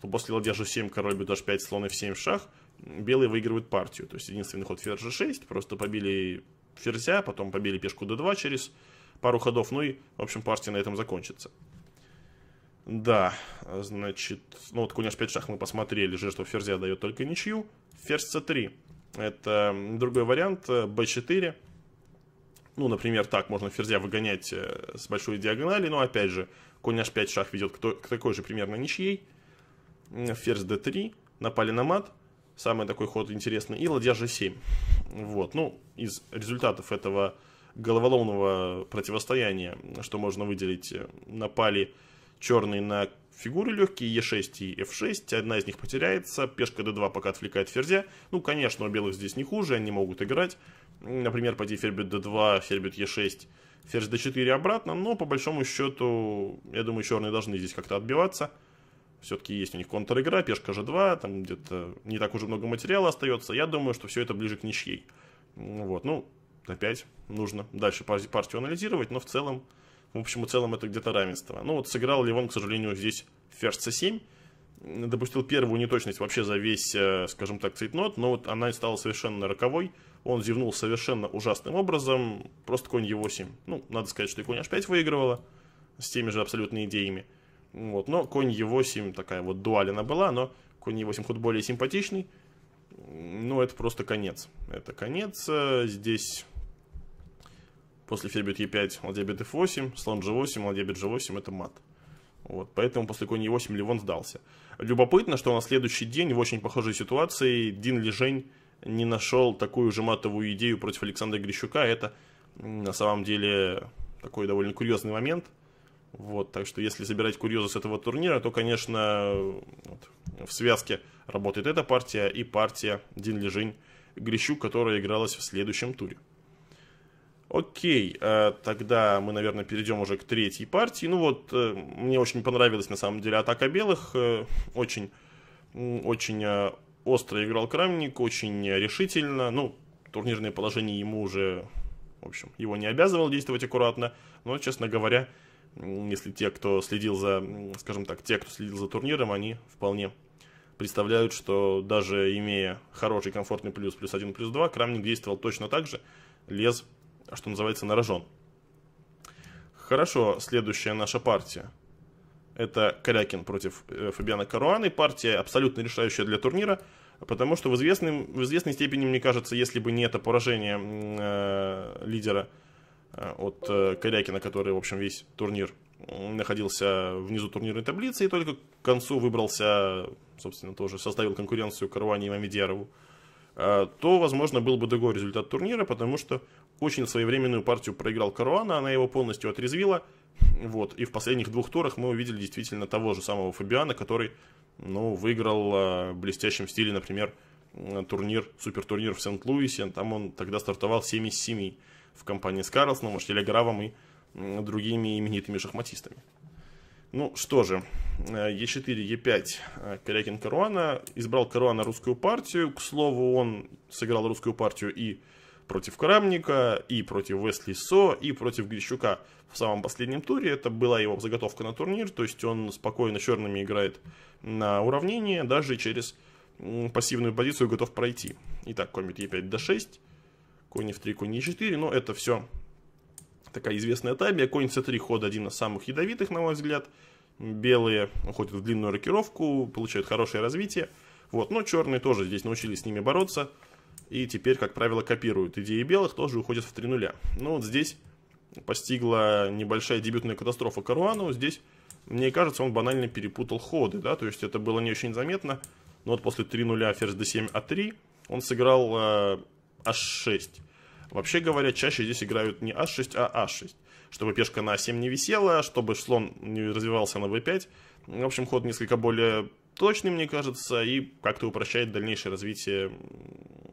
то после ладья g7, король бьет h5, слон f7 шах, белые выигрывают партию. То есть единственный ход ферзь g6, просто побили ферзя, потом побили пешку d2 через пару ходов, ну и, в общем, партия на этом закончится. Да, значит, ну вот конь h5 шах мы посмотрели же, ферзя дает только ничью. Ферзь c3. Это другой вариант, B4. Э, ну, например, так можно ферзя выгонять э, с большой диагонали, но опять же, конь h5 шах ведет к такой же примерно ничьей. Ферзь d3, напали на мат, самый такой ход интересный, и ладья g7. Вот, ну, из результатов этого головоломного противостояния, что можно выделить, э, напали черные на Фигуры легкие, Е6 и F6, одна из них потеряется, пешка D2 пока отвлекает ферзя. Ну, конечно, у белых здесь не хуже, они могут играть. Например, пойти ферзь D2, ферзь E6, ферзь D4 обратно, но по большому счету, я думаю, черные должны здесь как-то отбиваться. Все-таки есть у них контр-игра, пешка G2, там где-то не так уже много материала остается. Я думаю, что все это ближе к ничьей. Вот, ну, опять нужно дальше партию анализировать, но в целом в общем в целом это где-то равенство. Ну вот сыграл Ливон, к сожалению, здесь ферзь c7. Допустил первую неточность вообще за весь, э, скажем так, цейтнот, но вот она стала совершенно роковой. Он зевнул совершенно ужасным образом, просто конь e8. Ну, надо сказать, что и конь h5 выигрывала с теми же абсолютно идеями. Вот, но конь e8 такая вот дуалина была, но конь e8 ход более симпатичный. Но ну, это просто конец. Это конец. Э, здесь После ферзь бьет e5, ладья бьет f8, слон g8, ладья бьет g8, это мат. Вот, поэтому после конь e8 Ливон сдался. Любопытно, что на следующий день в очень похожей ситуации Дин Лежень не нашел такую же матовую идею против Александра Грищука. Это на самом деле такой довольно курьезный момент. Вот, так что если забирать курьезы с этого турнира, то, конечно, вот, в связке работает эта партия и партия Дин Лежень Грищук, которая игралась в следующем туре. Окей, э, тогда мы, наверное, перейдем уже к третьей партии. Ну вот, э, мне очень понравилась на самом деле атака белых. Э, очень, очень остро играл Крамник, очень решительно. Ну, турнирное положение ему уже, в общем, его не обязывало действовать аккуратно. Но, честно говоря, если те, кто следил за, скажем так, те, кто следил за турниром, они вполне представляют, что даже имея хороший комфортный плюс, плюс один, плюс два, Крамник действовал точно так же, лез а что называется, на рожон. Хорошо, следующая наша партия. Это Корякин против э, Фабиана Каруаны. Партия абсолютно решающая для турнира, потому что в, известном, в известной степени, мне кажется, если бы не это поражение э, лидера э, от э, Корякина, который, в общем, весь турнир находился внизу турнирной таблицы и только к концу выбрался, собственно, тоже составил конкуренцию Каруане и Мамедьярову, э, то, возможно, был бы другой результат турнира, потому что очень своевременную партию проиграл Каруана, она его полностью отрезвила. Вот. И в последних двух турах мы увидели действительно того же самого Фабиана, который ну, выиграл а, в блестящем стиле, например, турнир, супертурнир в Сент-Луисе. Там он тогда стартовал 7 из 7 в компании с Карлсоном, а Штелегравом и другими именитыми шахматистами. Ну что же, Е4, э, Е5, э, Корякин Каруана. Избрал Каруана русскую партию. К слову, он сыграл русскую партию и против Крамника, и против Весли Со, и против Грищука в самом последнем туре. Это была его заготовка на турнир, то есть он спокойно черными играет на уравнение, даже через пассивную позицию готов пройти. Итак, комбит Е5 до 6, конь F3, конь Е4, но это все такая известная табия. Конь С3 ход один из самых ядовитых, на мой взгляд. Белые уходят в длинную рокировку, получают хорошее развитие. Вот, но черные тоже здесь научились с ними бороться и теперь, как правило, копируют идеи белых, тоже уходят в 3 нуля. Ну вот здесь постигла небольшая дебютная катастрофа Каруану, здесь, мне кажется, он банально перепутал ходы, да, то есть это было не очень заметно, но вот после 3 нуля ферзь d7, а3 он сыграл э, а h6. Вообще говоря, чаще здесь играют не а 6 а а 6 чтобы пешка на a7 не висела, чтобы слон не развивался на b5, в общем, ход несколько более точный, мне кажется, и как-то упрощает дальнейшее развитие,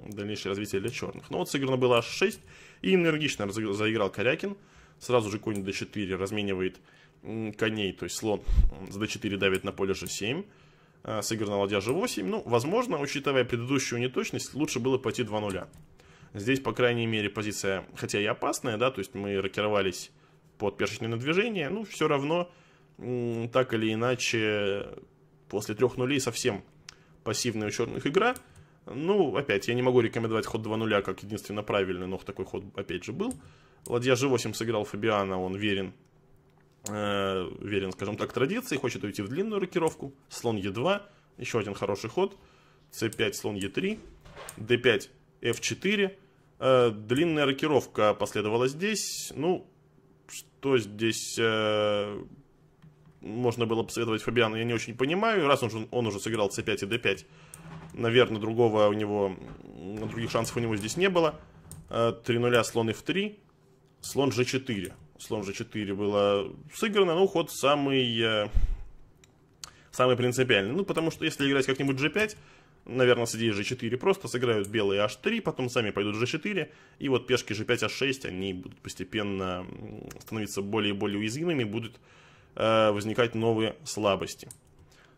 дальнейшее развитие для черных. Но ну, вот сыграно было аж 6, и энергично заиграл Корякин. Сразу же конь d4 разменивает коней, то есть слон с d4 давит на поле g7. А, сыграно ладья g8. Ну, возможно, учитывая предыдущую неточность, лучше было пойти 2 0 Здесь, по крайней мере, позиция, хотя и опасная, да, то есть мы рокировались под першечное движение, ну, все равно, так или иначе, после трех нулей совсем пассивная у черных игра. Ну, опять, я не могу рекомендовать ход 2 нуля как единственно правильный, но такой ход, опять же, был. Ладья G8 сыграл Фабиана, он верен, э, верен, скажем так, традиции, хочет уйти в длинную рокировку. Слон E2, еще один хороший ход. C5, слон E3, D5, F4. Э, длинная рокировка а последовала здесь. Ну, что здесь... Э, можно было посоветовать Фабиану, я не очень понимаю. Раз он, уже, он уже сыграл c5 и d5, наверное, другого у него, других шансов у него здесь не было. 3 э, 0 слон f3, слон g4. Слон g4 было сыграно, но ну, ход самый, э, самый принципиальный. Ну, потому что если играть как-нибудь g5, наверное, с g4 просто сыграют белые h3, потом сами пойдут g4, и вот пешки g5, h6, они будут постепенно становиться более и более уязвимыми, будут Э, возникать новые слабости.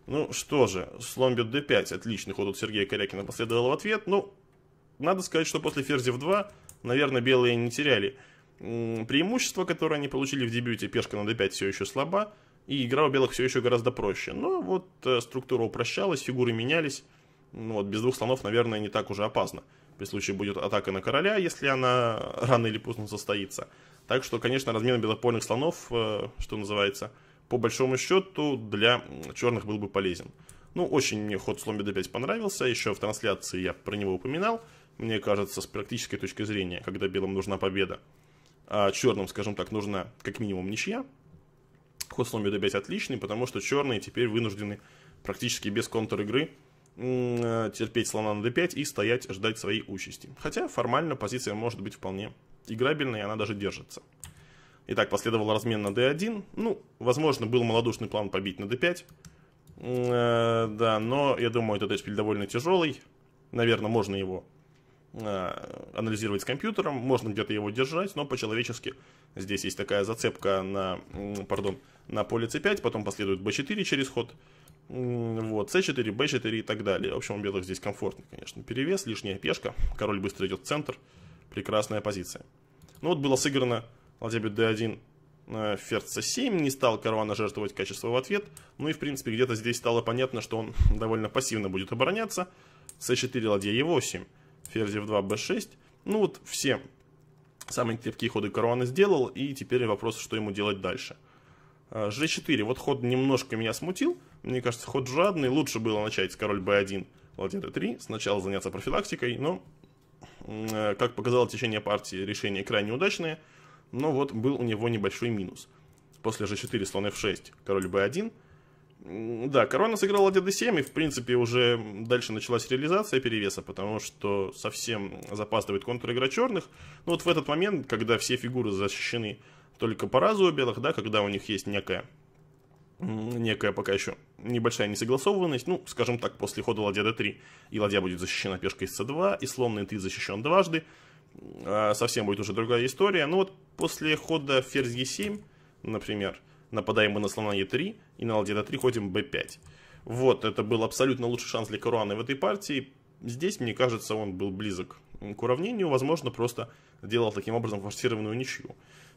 Ну что же, слон бьет d5, отличный ход от Сергея Корякина последовал в ответ. Ну, надо сказать, что после ферзи в 2, наверное, белые не теряли. Преимущество, которое они получили в дебюте, пешка на d5 все еще слаба, и игра у белых все еще гораздо проще. Но вот э, структура упрощалась, фигуры менялись. Ну вот, без двух слонов, наверное, не так уже опасно. При случае будет атака на короля, если она рано или поздно состоится. Так что, конечно, размен белопольных слонов, э, что называется, по большому счету для черных был бы полезен. Ну, очень мне ход слон b5 понравился, еще в трансляции я про него упоминал, мне кажется, с практической точки зрения, когда белым нужна победа, а черным, скажем так, нужна как минимум ничья, ход слон b5 отличный, потому что черные теперь вынуждены практически без контр-игры э, терпеть слона на d5 и стоять, ждать своей участи. Хотя формально позиция может быть вполне играбельной, и она даже держится. Итак, последовал размен на d1. Ну, возможно, был малодушный план побить на d5. Э, да, но я думаю, этот эшпиль довольно тяжелый. Наверное, можно его э, анализировать с компьютером, можно где-то его держать, но по-человечески здесь есть такая зацепка на, э, пардон, на поле c5, потом последует b4 через ход, вот, c4, b4 и так далее. В общем, у белых здесь комфортный, конечно, перевес, лишняя пешка, король быстро идет в центр, прекрасная позиция. Ну вот было сыграно Ладья тебе d1 ферзь c7, не стал Карвана жертвовать качество в ответ. Ну и, в принципе, где-то здесь стало понятно, что он довольно пассивно будет обороняться. c4, ладья e8, ферзь f2, b6. Ну вот все самые крепкие ходы Карвана сделал, и теперь вопрос, что ему делать дальше. g4, э, вот ход немножко меня смутил. Мне кажется, ход жадный, лучше было начать с король b1, ладья d3, сначала заняться профилактикой, но, э, как показало течение партии, решение крайне удачное – но ну вот был у него небольшой минус. После же 4 слон f6, король b1. Да, корона сыграла ладья d7, и в принципе уже дальше началась реализация перевеса, потому что совсем запаздывает контур игра черных. Но вот в этот момент, когда все фигуры защищены только по разу у белых, да, когда у них есть некая, некая пока еще небольшая несогласованность, ну, скажем так, после хода ладья d3, и ладья будет защищена пешкой с c2, и слон на e3 защищен дважды, а, совсем будет уже другая история. Но ну вот после хода ферзь e7, например, нападаем мы на слона e3 и на ладья d3 ходим b5. Вот, это был абсолютно лучший шанс для Каруана в этой партии. Здесь, мне кажется, он был близок к уравнению, возможно, просто делал таким образом форсированную ничью.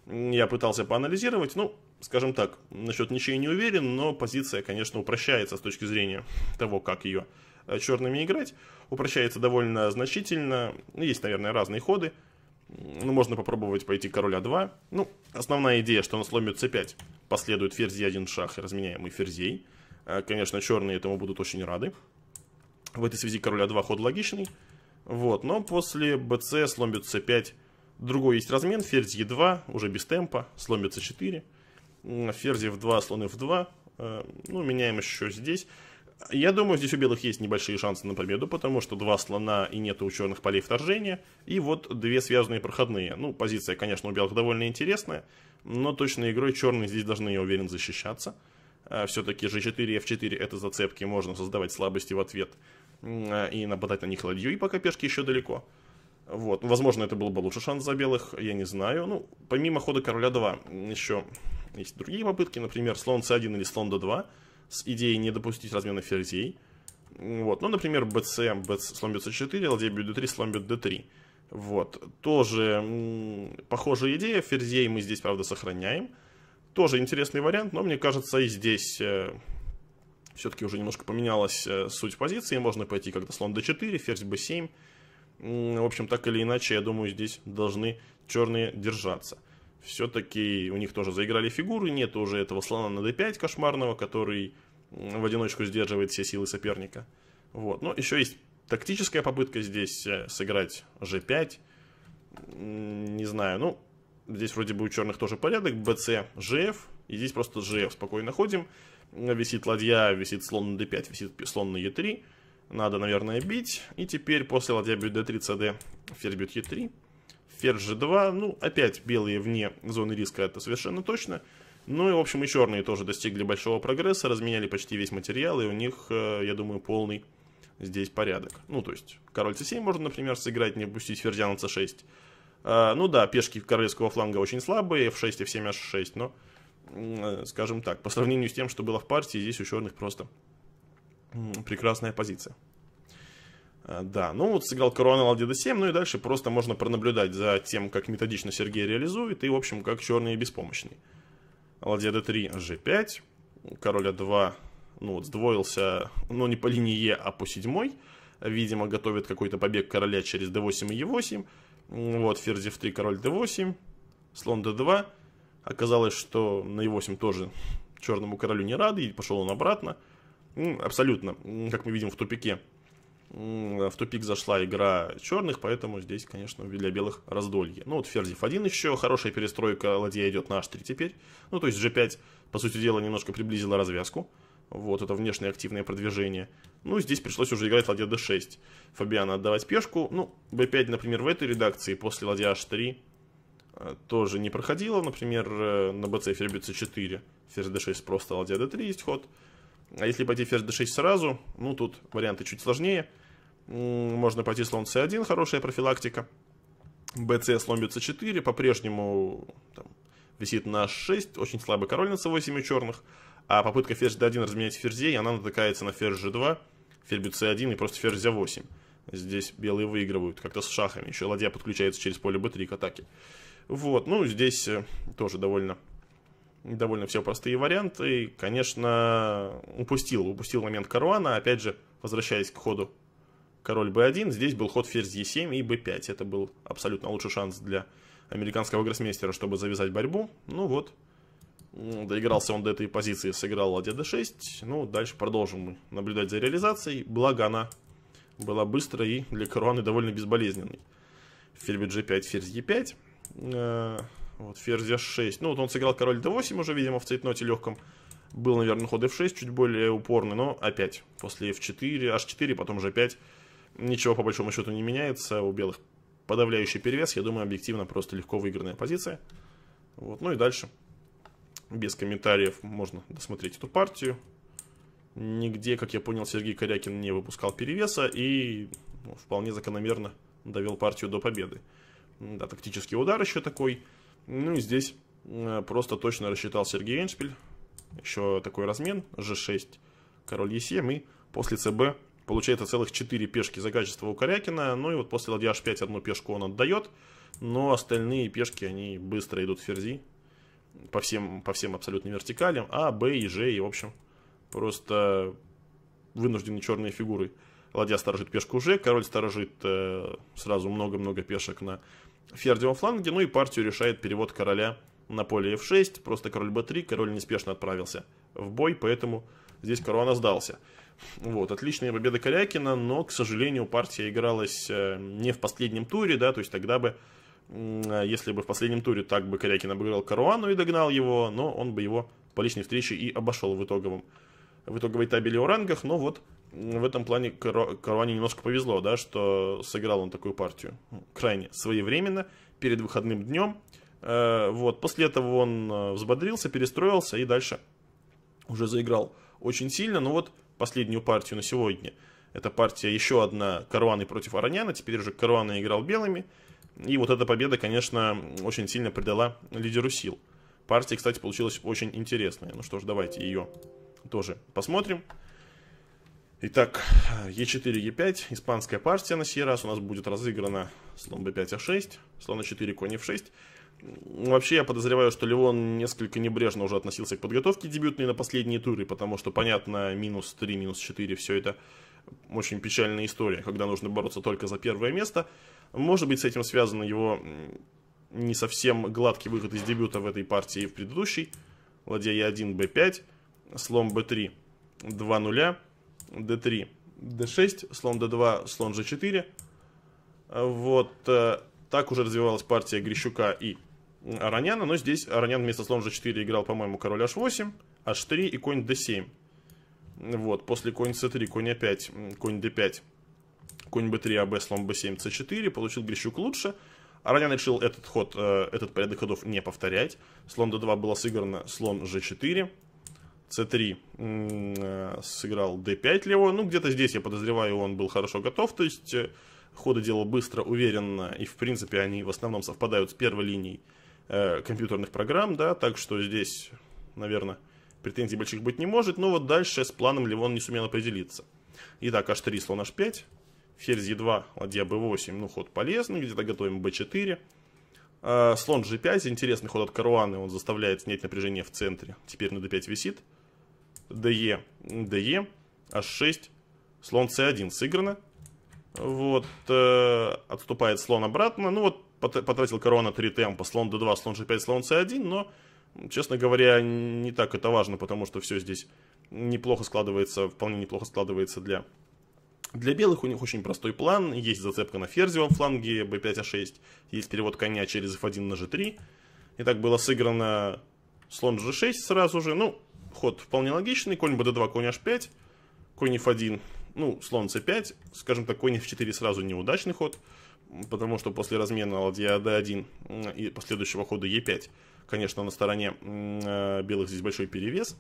Я пытался поанализировать, ну, скажем так, насчет ничьей не уверен, но позиция, конечно, упрощается с точки зрения того, как ее Э, черными играть. Упрощается довольно значительно. Есть, наверное, разные ходы. Ну, можно попробовать пойти короля 2. Ну, основная идея, что он сломит c5. Последует ферзь 1 шах и разменяемый ферзей. Э, конечно, черные этому будут очень рады. В этой связи короля 2 ход логичный. Вот, но после bc сломит c5. Другой есть размен, ферзь e2, уже без темпа, сломит c4. Ферзь f2, слон f2. Э, ну, меняем еще здесь. Я думаю, здесь у белых есть небольшие шансы на победу, потому что два слона и нет у черных полей вторжения, и вот две связанные проходные. Ну, позиция, конечно, у белых довольно интересная, но точно игрой черные здесь должны, я уверен, защищаться. Все-таки g4, f4 это зацепки, можно создавать слабости в ответ и нападать на них ладью, и пока пешки еще далеко. Вот, возможно, это был бы лучший шанс за белых, я не знаю. Ну, помимо хода короля 2 еще есть другие попытки, например, слон c1 или слон d2 с идеей не допустить размена ферзей. Вот, ну, например, bcm, bc, слон bc4, ладья bd3, слон bd3. Вот, тоже похожая идея, ферзей мы здесь, правда, сохраняем. Тоже интересный вариант, но мне кажется, и здесь э, все-таки уже немножко поменялась э, суть позиции. Можно пойти когда слон d4, ферзь b7. М в общем, так или иначе, я думаю, здесь должны черные держаться все-таки у них тоже заиграли фигуры, нет уже этого слона на d5 кошмарного, который в одиночку сдерживает все силы соперника. Вот. Но еще есть тактическая попытка здесь э, сыграть g5. Не знаю, ну, здесь вроде бы у черных тоже порядок, bc, gf, и здесь просто gf спокойно ходим. Висит ладья, висит слон на d5, висит слон на e3. Надо, наверное, бить. И теперь после ладья бьет d3, cd, ферзь бьет e3. Ферзь Ферджи 2, ну, опять белые вне зоны риска, это совершенно точно. Ну и, в общем, и черные тоже достигли большого прогресса, разменяли почти весь материал, и у них, э, я думаю, полный здесь порядок. Ну, то есть, король c7 можно, например, сыграть, не пустить на c6. А, ну да, пешки королевского фланга очень слабые, f6 и f7, h6, но, э, скажем так, по сравнению с тем, что было в партии, здесь у черных просто прекрасная позиция. Э, да, ну вот сыграл ладья d7, ну и дальше просто можно пронаблюдать за тем, как методично Сергей реализует, и, в общем, как черный и беспомощный. Ладья d3, g5, король a2, ну вот сдвоился, но не по линии Е, а по седьмой. Видимо, готовит какой-то побег короля через d8 и e8. Вот, ферзь f3, король d8, слон d2. Оказалось, что на e8 тоже черному королю не рады, и пошел он обратно. абсолютно, как мы видим в тупике в тупик зашла игра черных, поэтому здесь, конечно, для белых раздолье. Ну вот ферзев один еще, хорошая перестройка, ладья идет на h3 теперь. Ну то есть g5, по сути дела, немножко приблизила развязку. Вот это внешнее активное продвижение. Ну здесь пришлось уже играть ладья d6. Фабиана отдавать пешку. Ну b5, например, в этой редакции после ладья h3 э, тоже не проходило. Например, э, на bc ферзь c4, ферзь d6 просто, ладья d3 есть ход. А если пойти ферзь d6 сразу, ну тут варианты чуть сложнее – можно пойти слон c1, хорошая профилактика. bc слон b c4, по-прежнему висит на h6, очень слабый король на c8 у черных. А попытка ферзь d1 разменять ферзей, она натыкается на ферзь g2, ферзь bc1 и просто ферзь a8. Здесь белые выигрывают как-то с шахами. Еще ладья подключается через поле b3 к атаке. Вот, ну здесь э, тоже довольно довольно все простые варианты. И, конечно, упустил, упустил момент Каруана. Опять же, возвращаясь к ходу король b1, здесь был ход ферзь e7 и b5. Это был абсолютно лучший шанс для американского гроссмейстера, чтобы завязать борьбу. Ну вот, доигрался он до этой позиции, сыграл ладья d6. Ну, дальше продолжим наблюдать за реализацией. Благо она была быстрой и для Каруаны довольно безболезненной. Ферзь g5, ферзь e5. Э, вот, ферзь h6. Ну, вот он сыграл король d8 уже, видимо, в цейтноте легком. Был, наверное, ход f6, чуть более упорный, но опять. После f4, h4, потом g5 Ничего по большому счету не меняется. У белых подавляющий перевес. Я думаю, объективно просто легко выигранная позиция. Вот. Ну и дальше. Без комментариев можно досмотреть эту партию. Нигде, как я понял, Сергей Корякин не выпускал перевеса и ну, вполне закономерно довел партию до победы. Да, тактический удар еще такой. Ну и здесь э, просто точно рассчитал Сергей Эншпиль. Еще такой размен, g6, король e7 и после цб Получается целых 4 пешки за качество у Корякина. Ну и вот после ладья h5 одну пешку он отдает. Но остальные пешки, они быстро идут в ферзи. По всем, по всем абсолютно вертикалям. А, Б и Ж и, в общем, просто вынуждены черные фигуры. Ладья сторожит пешку Ж, король сторожит э, сразу много-много пешек на ферзевом фланге. Ну и партию решает перевод короля на поле f6. Просто король b3, король неспешно отправился в бой, поэтому здесь корона сдался. Вот, отличная победа Корякина, но, к сожалению, партия игралась э, не в последнем туре, да, то есть тогда бы, э, если бы в последнем туре так бы Корякин обыграл Каруану и догнал его, но он бы его по личной встрече и обошел в итоговом в итоговой табеле о рангах, но вот в этом плане Каруане немножко повезло, да, что сыграл он такую партию ну, крайне своевременно, перед выходным днем. Э, вот, после этого он взбодрился, перестроился и дальше уже заиграл очень сильно. Но вот последнюю партию на сегодня. Эта партия еще одна Карваны против Араняна, теперь уже Карваны играл белыми. И вот эта победа, конечно, очень сильно придала лидеру сил. Партия, кстати, получилась очень интересная. Ну что ж, давайте ее тоже посмотрим. Итак, Е4, Е5, испанская партия на сей раз у нас будет разыграна слон b5, а6, слон а4, конь f6. Вообще, я подозреваю, что Леон несколько небрежно уже относился к подготовке дебютной на последние туры, потому что, понятно, минус 3, минус 4, все это очень печальная история, когда нужно бороться только за первое место. Может быть, с этим связан его не совсем гладкий выход из дебюта в этой партии и в предыдущей. Ладья Е1, Б5, слон Б3, 2 нуля, Д3, Д6, слон Д2, слон Ж4. Вот э, так уже развивалась партия Грищука и Ароняна, но здесь Аронян вместо слона g4 играл, по-моему, король h8, h3 и конь d7. Вот, после конь c3, конь a5, конь d5, конь b3, аб, слон b7, c4, получил Грищук лучше. Аронян решил этот ход, э, этот порядок ходов не повторять. Слон d2 было сыграно, слон g4, c3 э, сыграл d5 левую. Ну, где-то здесь, я подозреваю, он был хорошо готов, то есть... Э, ходы делал быстро, уверенно, и в принципе они в основном совпадают с первой линией Э, компьютерных программ, да, так что здесь, наверное, претензий больших быть не может, но ну вот дальше с планом ли он не сумел определиться. Итак, h3, слон h5, ферзь e2, ладья b8, ну, ход полезный, где-то готовим b4. Э, слон g5, интересный ход от Каруаны, он заставляет снять напряжение в центре, теперь на d5 висит. DE, DE, h6, слон c1 сыграно. Вот, э, отступает слон обратно. Ну вот, потратил корона 3 темпа, слон d2, слон g5, слон c1, но, честно говоря, не так это важно, потому что все здесь неплохо складывается, вполне неплохо складывается для... Для белых у них очень простой план, есть зацепка на ферзевом фланге b5, a6, а есть перевод коня через f1 на g3, и так было сыграно слон g6 сразу же, ну, ход вполне логичный, конь bd2, конь h5, конь f1, ну, слон c5, скажем так, конь f4 сразу неудачный ход, потому что после размена ладья d1 и последующего хода e5, конечно, на стороне э, белых здесь большой перевес.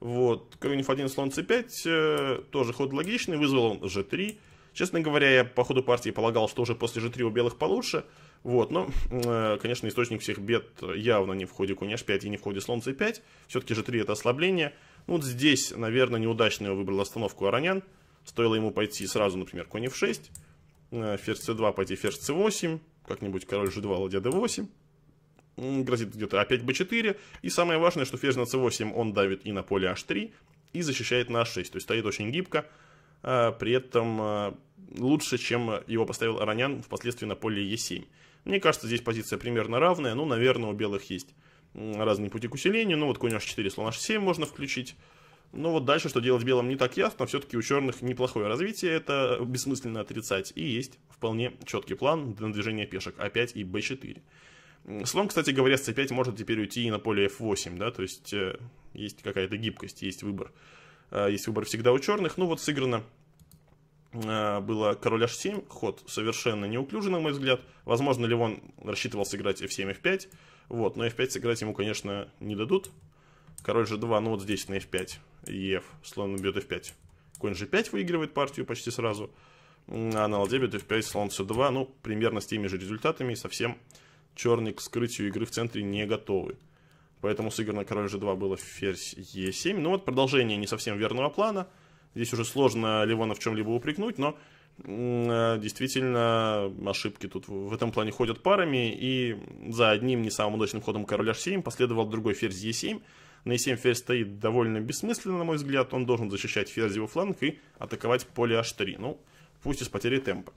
Вот, король f1, слон c5, э, тоже ход логичный, вызвал он g3. Честно говоря, я по ходу партии полагал, что уже после g3 у белых получше. Вот, но, э, конечно, источник всех бед явно не в ходе конь h5 и не в ходе слон c5. Все-таки g3 это ослабление. Ну, вот здесь, наверное, неудачно его выбрал остановку Аронян. Стоило ему пойти сразу, например, конь f6. Э, ферзь c2, пойти ферзь c8, как-нибудь король g2, ладья d8, грозит где-то опять b4, и самое важное, что ферзь на c8 он давит и на поле h3, и защищает на h6, то есть стоит очень гибко, э, при этом э, лучше, чем его поставил Аронян впоследствии на поле e7. Мне кажется, здесь позиция примерно равная, ну, наверное, у белых есть разные пути к усилению, ну, вот конь h4, слон h7 можно включить, ну вот дальше, что делать белым, не так ясно. Все-таки у черных неплохое развитие, это бессмысленно отрицать. И есть вполне четкий план для движения пешек А5 и b 4 Слон, кстати говоря, с c5 может теперь уйти и на поле f8, да, то есть э, есть какая-то гибкость, есть выбор. Э, есть выбор всегда у черных. Ну вот сыграно э, было король h7, ход совершенно неуклюжий, на мой взгляд. Возможно, Ливон рассчитывал сыграть f7, f5, вот, но f5 сыграть ему, конечно, не дадут. Король g2, ну вот здесь на f5, ef, слон убьет f5. Конь g5 выигрывает партию почти сразу. А на ладе бьет f5, слон c2, ну примерно с теми же результатами. И совсем черный к скрытию игры в центре не готовы. Поэтому сыграно король g2 было ферзь e7. Ну вот продолжение не совсем верного плана. Здесь уже сложно Левона в чем-либо упрекнуть, но а, действительно ошибки тут в этом плане ходят парами, и за одним не самым удачным ходом короля h7 последовал другой ферзь e7, на e7 ферзь стоит довольно бессмысленно, на мой взгляд. Он должен защищать ферзь его фланг и атаковать поле h3. Ну, пусть и с потерей темпа.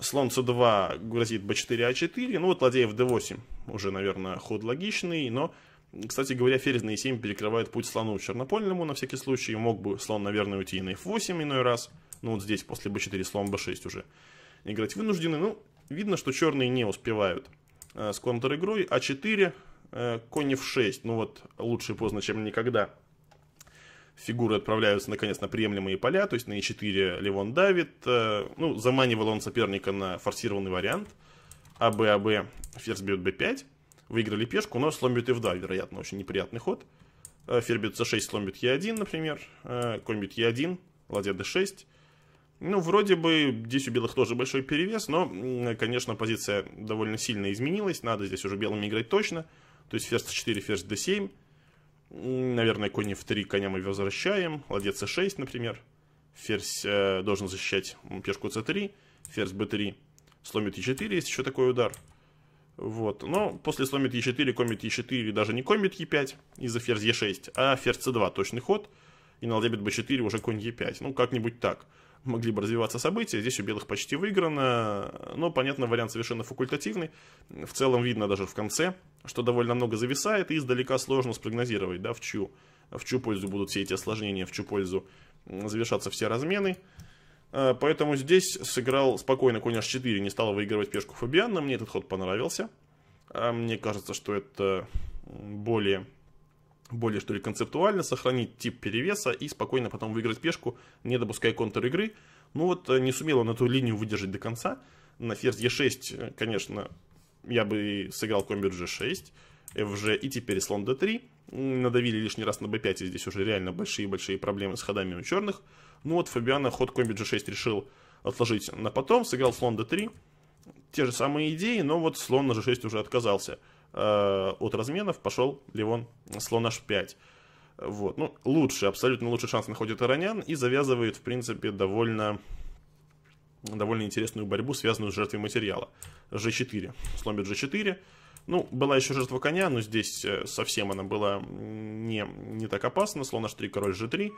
Слон c2 грозит b4, a4. А ну вот ладья d8 уже, наверное, ход логичный, но... Кстати говоря, ферзь на e7 перекрывает путь слону чернопольному, на всякий случай. Мог бы слон, наверное, уйти и на f8 иной раз. Ну вот здесь после b4 слон b6 уже играть вынуждены. Ну, видно, что черные не успевают э, с контр-игрой. А4 Э, конь f6, ну вот лучше поздно, чем никогда. Фигуры отправляются наконец на приемлемые поля, то есть на e4 Левон давит, э, ну заманивал он соперника на форсированный вариант, АБ, АБ, ферзь бьет b5, выиграли пешку, но слон бьет f2, вероятно, очень неприятный ход. Э, ферзь бьет c6, слон бьет e1, например, конь бьет e1, ладья d6, ну, вроде бы здесь у белых тоже большой перевес, но, конечно, позиция довольно сильно изменилась. Надо здесь уже белыми играть точно. То есть ферзь 4, ферзь d7. Наверное, конь f3, коня мы возвращаем. ладья c6, например. Ферзь э, должен защищать пешку c3. Ферзь b3 сломит e4, есть еще такой удар. Вот. Но после сломит e4, комит e4 или даже не комит e5 из-за ферзь e6, а ферзь c2 точный ход. И на ладья b4 уже конь e5. Ну, как-нибудь так могли бы развиваться события. Здесь у белых почти выиграно, но, понятно, вариант совершенно факультативный. В целом видно даже в конце, что довольно много зависает, и издалека сложно спрогнозировать, да, в чью, в чью пользу будут все эти осложнения, в чью пользу завершатся все размены. Э, поэтому здесь сыграл спокойно конь h4, не стал выигрывать пешку Фабиана. Мне этот ход понравился. А мне кажется, что это более более что ли концептуально, сохранить тип перевеса и спокойно потом выиграть пешку, не допуская контр игры. Ну вот э, не сумел он эту линию выдержать до конца. На ферзь e6, э, конечно, я бы сыграл комбит g6, fg и теперь слон d3. Надавили лишний раз на b5, и здесь уже реально большие-большие проблемы с ходами у черных. Ну вот фабиано ход комбит g6 решил отложить на потом, сыграл слон d3 те же самые идеи, но вот слон на g6 уже отказался э, от разменов, пошел Левон слон h5. Вот, ну, лучше, абсолютно лучший шанс находит Аронян и завязывает, в принципе, довольно, довольно интересную борьбу, связанную с жертвой материала. g4, слон бьет g4. Ну, была еще жертва коня, но здесь э, совсем она была не, не так опасна. Слон h3, король g3.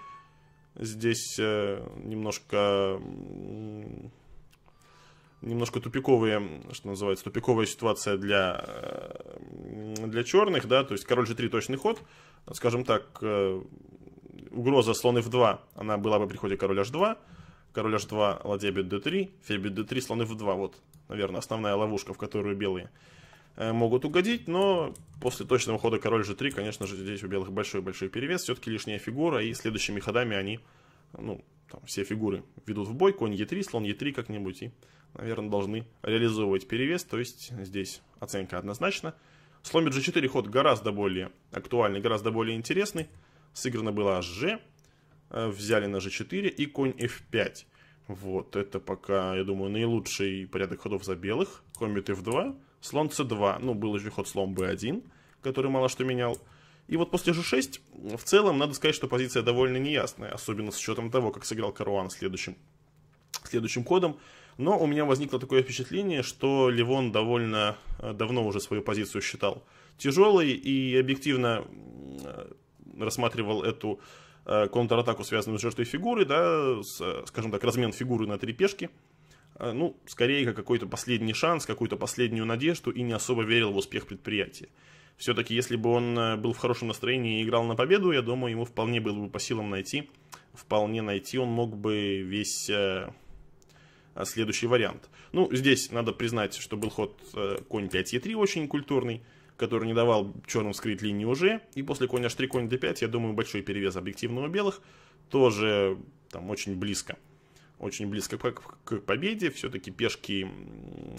Здесь э, немножко немножко тупиковые, что называется, тупиковая ситуация для, э, для черных, да, то есть король g3 точный ход, скажем так, э, угроза слон f2, она была бы при ходе короля h2, король h2, ладья бьет d3, ферзь бьет d3, слон f2, вот, наверное, основная ловушка, в которую белые э, могут угодить, но после точного хода король g3, конечно же, здесь у белых большой-большой перевес, все-таки лишняя фигура, и следующими ходами они, ну, там все фигуры ведут в бой, конь e3, слон e3 как-нибудь, и наверное, должны реализовывать перевес, то есть здесь оценка однозначна. Слон g4 ход гораздо более актуальный, гораздо более интересный. Сыграно было hg, э, взяли на g4 и конь f5. Вот, это пока, я думаю, наилучший порядок ходов за белых. Конь f2, слон c2, ну, был еще ход слон b1, который мало что менял. И вот после g6, в целом, надо сказать, что позиция довольно неясная, особенно с учетом того, как сыграл Каруан следующим, следующим ходом. Но у меня возникло такое впечатление, что Ливон довольно э, давно уже свою позицию считал тяжелой и объективно рассматривал эту э, контратаку, связанную с жертвой фигуры, да, с, э, скажем так, размен фигуры на три пешки, ну, скорее как какой-то последний шанс, какую-то последнюю надежду и не особо верил в успех предприятия. Все-таки, если бы он был в хорошем настроении и играл на победу, я думаю, ему вполне было бы по силам найти, вполне найти он мог бы весь а, следующий вариант. Ну, здесь надо признать, что был ход э, конь 5e3 очень культурный, который не давал черным скрыть линию уже. И после конь h3, конь d5, я думаю, большой перевес объективного белых. Тоже там очень близко. Очень близко к, к победе. Все-таки пешки,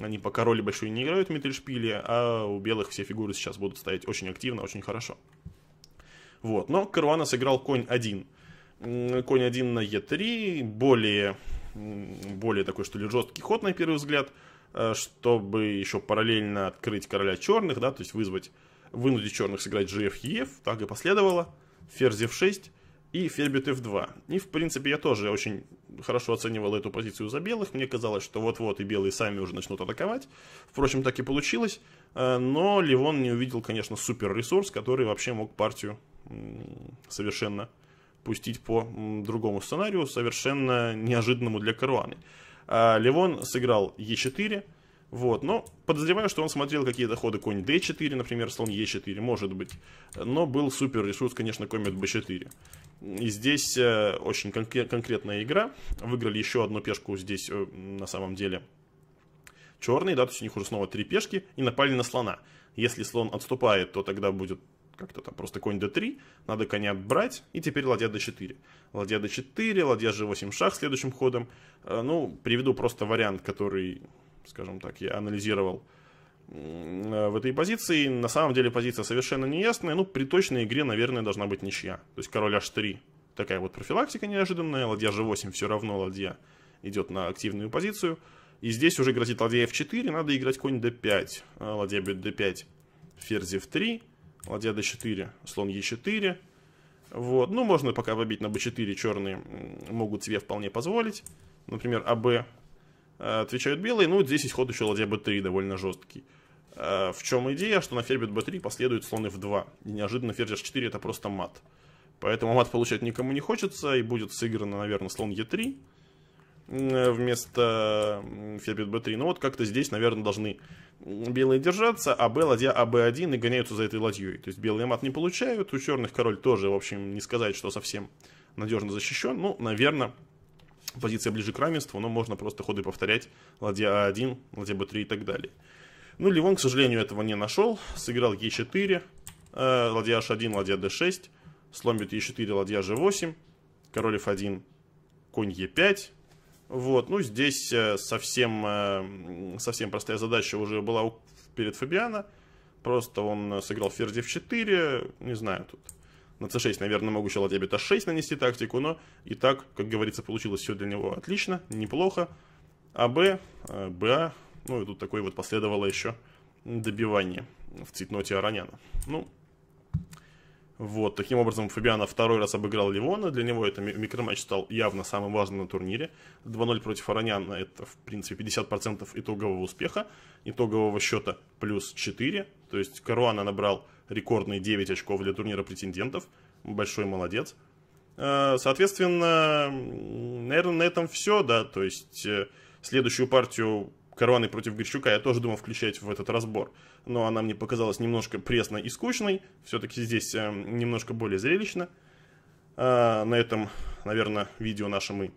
они пока роли большой не играют в Миттельшпиле, а у белых все фигуры сейчас будут стоять очень активно, очень хорошо. Вот, но Каруана сыграл конь 1. Конь 1 на е 3 более более такой, что ли, жесткий ход, на первый взгляд, э, чтобы еще параллельно открыть короля черных, да, то есть вызвать, вынудить черных сыграть gf ef, так и последовало, ферзь f6 и ферзь f2. И, в принципе, я тоже очень хорошо оценивал эту позицию за белых, мне казалось, что вот-вот и белые сами уже начнут атаковать, впрочем, так и получилось, э, но Ливон не увидел, конечно, супер ресурс, который вообще мог партию совершенно пустить по другому сценарию, совершенно неожиданному для Каруаны. А, Левон сыграл Е4, вот, но подозреваю, что он смотрел какие-то ходы конь d4, например, слон e4, может быть. Но был супер ресурс, конечно, комет b4. И здесь э, очень кон- конкретная игра. Выиграли еще одну пешку здесь, э, на самом деле, черные, да, то есть у них уже снова три пешки, и напали на слона. Если слон отступает, то тогда будет как-то там просто конь d3, надо коня отбрать, и теперь ладья d4. Ладья d4, ладья g8 шаг следующим ходом. Э, ну, приведу просто вариант, который, скажем так, я анализировал э, в этой позиции. На самом деле позиция совершенно неясная, ну, при точной игре, наверное, должна быть ничья. То есть король h3, такая вот профилактика неожиданная, ладья g8 все равно ладья идет на активную позицию. И здесь уже грозит ладья f4, надо играть конь d5, э, ладья бьет d5, ферзь f3, ладья d4, слон e4. Вот. Ну, можно пока побить на b4, черные могут себе вполне позволить. Например, АБ э, отвечают белые. Ну, здесь есть ход еще ладья b3 довольно жесткий. Э, в чем идея, что на ферзь b3 последует слон f2. И неожиданно ферзь h4 это просто мат. Поэтому мат получать никому не хочется, и будет сыграно, наверное, слон e3. Э, вместо Фербит b3. Ну вот как-то здесь, наверное, должны белые держаться, а b ладья аб1 и гоняются за этой ладьей. То есть белые мат не получают, у черных король тоже, в общем, не сказать, что совсем надежно защищен. Ну, наверное, позиция ближе к равенству, но можно просто ходы повторять. Ладья а1, ладья b3 и так далее. Ну, Ливон, к сожалению, этого не нашел. Сыграл e4, э, ладья h1, ладья d6, сломит e4, ладья g8, король f1, конь e5, вот, ну здесь э, совсем, э, совсем простая задача уже была перед Фабиана. Просто он э, сыграл ферзь в 4 не знаю тут. На c6, наверное, могу еще ладья b6 нанести тактику, но и так, как говорится, получилось все для него отлично, неплохо. А b, ба, ну и тут такое вот последовало еще добивание в цветноте Ароняна. Ну, вот, таким образом, Фабиано второй раз обыграл Ливона. Для него это микроматч стал явно самым важным на турнире. 2-0 против Ароняна – это, в принципе, 50% итогового успеха. Итогового счета плюс 4. То есть Каруана набрал рекордные 9 очков для турнира претендентов. Большой молодец. Э, соответственно, наверное, на этом все, да. То есть э, следующую партию Карваны против Грищука я тоже думал включать в этот разбор, но она мне показалась немножко пресной и скучной, все-таки здесь э, немножко более зрелищно. Э, на этом, наверное, видео наше мы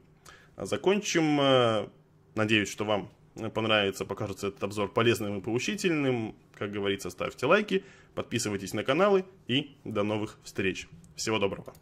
закончим. Э, надеюсь, что вам понравится, покажется этот обзор полезным и поучительным. Как говорится, ставьте лайки, подписывайтесь на каналы и до новых встреч. Всего доброго.